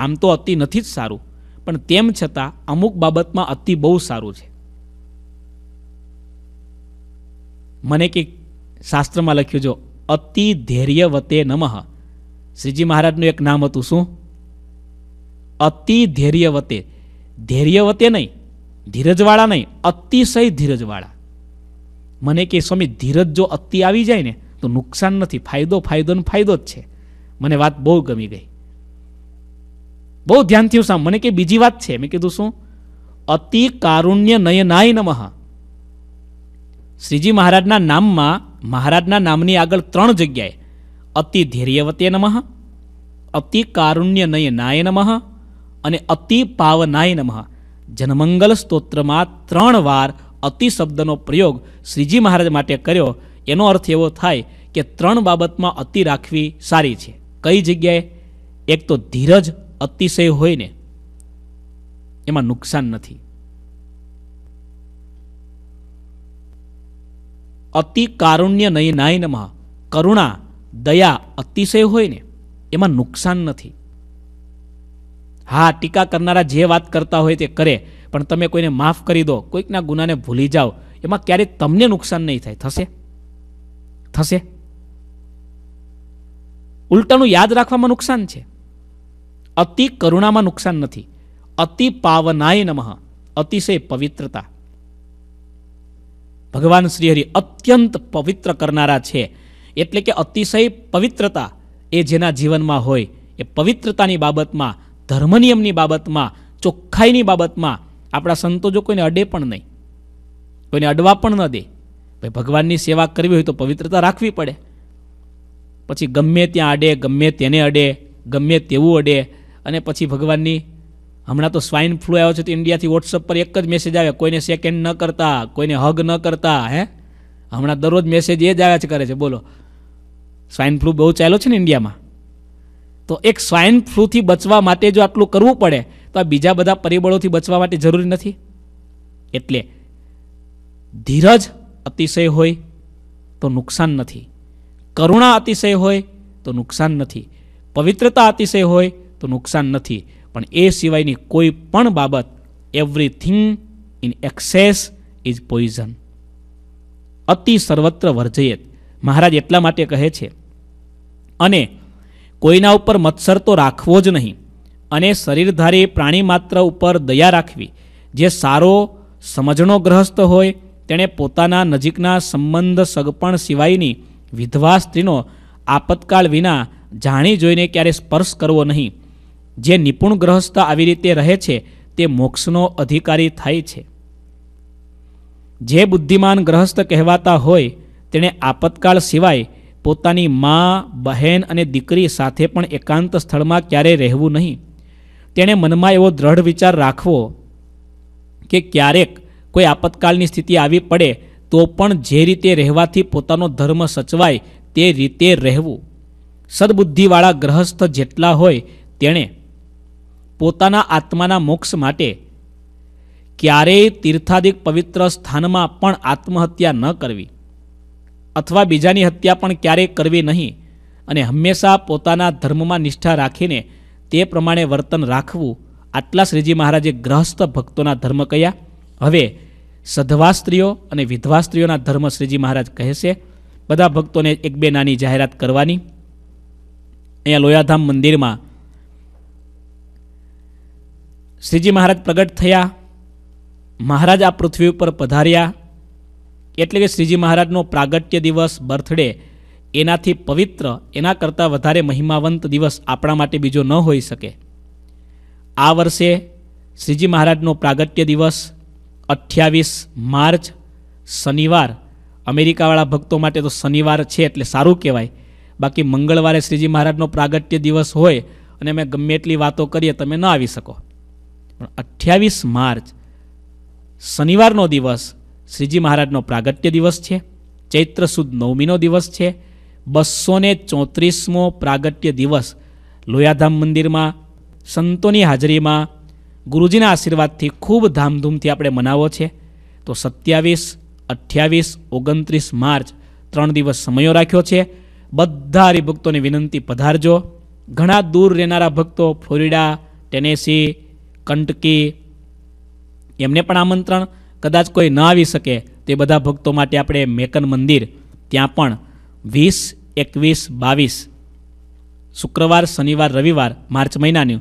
આમ તો અતિ નથી જ સારું પણ તેમ છતાં અમુક બાબતમાં અતિ બહુ સારું છે મને કે શાસ્ત્રમાં લખ્યું જો અતિ ધૈર્યવતે નમઃ શ્રીજી મહારાજનું એક નામ હતું શું અતિ ધૈર્યવતે ધૈર્યવતે નહીં ધીરજવાળા નહીં અતિશય ધીરજવાળા મને કે સ્વામી ધીરજ જો અતિ આવી જાય ને તો નુકસાન નથી ફાયદો ફાયદો ને ફાયદો જ છે મને વાત બહુ ગમી ગઈ બહુ ધ્યાનથી હું સાંભળ મને કે બીજી વાત છે મેં કીધું શું અતિ કારુણ્ય નયનાય નમઃ શ્રીજી મહારાજના નામમાં મહારાજના નામની આગળ ત્રણ જગ્યાએ અતિ ધૈર્યવતે નમઃ અતિ કારુણ્ય નયનાય નમઃ અને અતિ પાવનાય નમઃ જનમંગલ સ્તોત્રમાં ત્રણ વાર અતિ શબ્દનો પ્રયોગ શ્રીજી મહારાજ માટે કર્યો એનો અર્થ એવો થાય કે ત્રણ બાબતમાં અતિ રાખવી સારી છે કઈ જગ્યાએ એક તો ધીરજ અતિશય હોય ને એમાં નુકસાન નથી અતિ કારુણ્ય નહીં નાય કરુણા દયા અતિશય હોય ને એમાં નુકસાન નથી હા ટીકા કરનારા જે વાત કરતા હોય તે કરે પણ તમે કોઈને માફ કરી દો કોઈકના ગુનાને ભૂલી જાઓ એમાં ક્યારેય તમને નુકસાન નહીં થાય થશે થશે ઉલટાનું યાદ રાખવામાં નુકસાન છે અતિ કરુણામાં નુકસાન નથી અતિ પાવનાય નમઃ અતિશય પવિત્રતા ભગવાન શ્રીહરિ અત્યંત પવિત્ર કરનારા છે એટલે કે અતિશય પવિત્રતા એ જેના જીવનમાં હોય એ પવિત્રતાની બાબતમાં ધર્મનિયમની બાબતમાં ચોખ્ખાઈની બાબતમાં આપણા સંતો જો કોઈને અડે પણ નહીં કોઈને અડવા પણ ન દે ભાઈ ભગવાનની સેવા કરવી હોય તો પવિત્રતા રાખવી પડે પછી ગમે ત્યાં અડે ગમે તેને અડે ગમે તેવું અડે અને પછી ભગવાનની હમણાં તો સ્વાઇન ફ્લૂ આવ્યો છે તો ઇન્ડિયાથી વોટ્સઅપ પર એક જ મેસેજ આવે કોઈને સેકન્ડ ન કરતા કોઈને હગ ન કરતા હે હમણાં દરરોજ મેસેજ એ જ આવ્યા છે કરે છે બોલો સ્વાઇન ફ્લૂ બહુ ચાલ્યો છે ને ઇન્ડિયામાં તો એક સ્વાઇન ફ્લૂથી બચવા માટે જો આટલું કરવું પડે તો આ બીજા બધા પરિબળોથી બચવા માટે જરૂરી નથી એટલે ધીરજ અતિશય હોય તો નુકસાન નથી કરુણા અતિશય હોય તો નુકસાન નથી પવિત્રતા અતિશય હોય તો નુકસાન નથી પણ એ સિવાયની કોઈ પણ બાબત everything in excess is poison અતિ સર્વત્ર વર્જયેત મહારાજ એટલા માટે કહે છે અને કોઈના ઉપર મત્સર તો રાખવો જ નહીં અને શરીરધારી પ્રાણી માત્ર ઉપર દયા રાખવી જે સારો સમજણો ગ્રહસ્થ હોય તેણે પોતાના નજીકના સંબંધ સગપણ સિવાયની વિધવા સ્ત્રીનો આપતકાળ વિના જાણી જોઈને ક્યારે સ્પર્શ કરવો નહીં જે નિપુણ ગ્રહસ્થ આવી રીતે રહે છે તે મોક્ષનો અધિકારી થાય છે જે બુદ્ધિમાન ગ્રહસ્થ કહેવાતા હોય તેણે આપતકાળ સિવાય પોતાની મા બહેન અને દીકરી સાથે પણ એકાંત સ્થળમાં ક્યારેય રહેવું નહીં તેણે મનમાં એવો દ્રઢ વિચાર રાખવો કે ક્યારેક કોઈ આપતકાળની સ્થિતિ આવી પડે તો પણ જે રીતે રહેવાથી પોતાનો ધર્મ સચવાય તે રીતે રહેવું સદબુદ્ધિવાળા ગ્રહસ્થ જેટલા હોય તેણે પોતાના આત્માના મોક્ષ માટે ક્યારેય તીર્થાદિક પવિત્ર સ્થાનમાં પણ આત્મહત્યા ન કરવી અથવા બીજાની હત્યા પણ ક્યારેય કરવી નહીં અને હંમેશા પોતાના ધર્મમાં નિષ્ઠા રાખીને તે પ્રમાણે વર્તન રાખવું આટલા શ્રીજી મહારાજે ગ્રહસ્થ ભક્તોના ધર્મ કયા હવે સધવા સ્ત્રીઓ અને વિધવા સ્ત્રીઓના ધર્મ શ્રીજી મહારાજ કહેશે બધા ભક્તોને એક બે નાની જાહેરાત કરવાની અહીંયા લોયાધામ મંદિરમાં શ્રીજી મહારાજ પ્રગટ થયા મહારાજ આ પૃથ્વી ઉપર પધાર્યા એટલે કે શ્રીજી મહારાજનો પ્રાગટ્ય દિવસ બર્થડે એનાથી પવિત્ર એના કરતાં વધારે મહિમાવંત દિવસ આપણા માટે બીજો ન હોઈ શકે આ વર્ષે શ્રીજી મહારાજનો પ્રાગટ્ય દિવસ અઠ્યાવીસ માર્ચ શનિવાર અમેરિકાવાળા ભક્તો માટે તો શનિવાર છે એટલે સારું કહેવાય બાકી મંગળવારે શ્રીજી મહારાજનો પ્રાગટ્ય દિવસ હોય અને અમે ગમે એટલી વાતો કરીએ તમે ન આવી શકો પણ અઠ્યાવીસ માર્ચ શનિવારનો દિવસ શ્રીજી મહારાજનો પ્રાગટ્ય દિવસ છે ચૈત્ર સુદ નવમીનો દિવસ છે બસો ને ચોત્રીસમો પ્રાગટ્ય દિવસ લોયાધામ મંદિરમાં સંતોની હાજરીમાં ગુરુજીના આશીર્વાદથી ખૂબ ધામધૂમથી આપણે મનાવો છે તો સત્યાવીસ અઠ્યાવીસ ઓગણત્રીસ માર્ચ ત્રણ દિવસ સમયો રાખ્યો છે બધા હરિભક્તોને વિનંતી પધારજો ઘણા દૂર રહેનારા ભક્તો ફ્લોરિડા ટેનેસી કંટકી એમને પણ આમંત્રણ કદાચ કોઈ ન આવી શકે તે બધા ભક્તો માટે આપણે મેકન મંદિર ત્યાં પણ વીસ એકવીસ બાવીસ શુક્રવાર શનિવાર રવિવાર માર્ચ મહિનાનું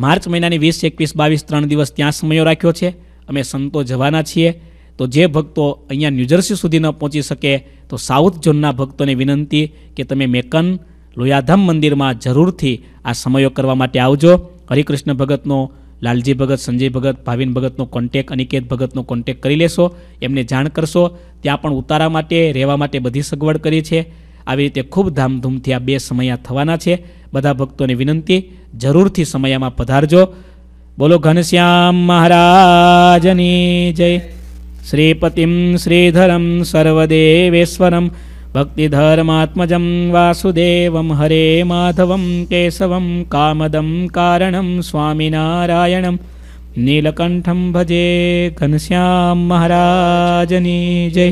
માર્ચ મહિનાની વીસ એકવીસ બાવીસ ત્રણ દિવસ ત્યાં સમયો રાખ્યો છે અમે સંતો જવાના છીએ તો જે ભક્તો અહીંયા ન્યૂજર્સી સુધી ન પહોંચી શકે તો સાઉથ ઝોનના ભક્તોને વિનંતી કે તમે મેકન લોયાધામ મંદિરમાં જરૂરથી આ સમયો કરવા માટે આવજો હરિકૃષ્ણ ભગતનો લાલજી ભગત સંજય ભગત ભાવિન ભગતનો કોન્ટેક અનિકેત ભગતનો કોન્ટેક કરી લેશો એમને જાણ કરશો ત્યાં પણ ઉતારા માટે રહેવા માટે બધી સગવડ કરી છે આવી રીતે ખૂબ ધામધૂમથી આ બે સમયા થવાના છે બધા ભક્તોને વિનંતી જરૂરથી સમયામાં પધારજો બોલો ઘનશ્યામ મહારાજની જય શ્રીપતિમ શ્રીધરમ સર્વદેવેશ્વરમ ભક્તિધર્માત્મજમ વાસુદેવમ હરે માધવમ કેશવમ કામદમ કારણમ સ્વામિનારાયણમ નીલકંઠમ ભજે
ઘનશ્યામ મહારાજની જય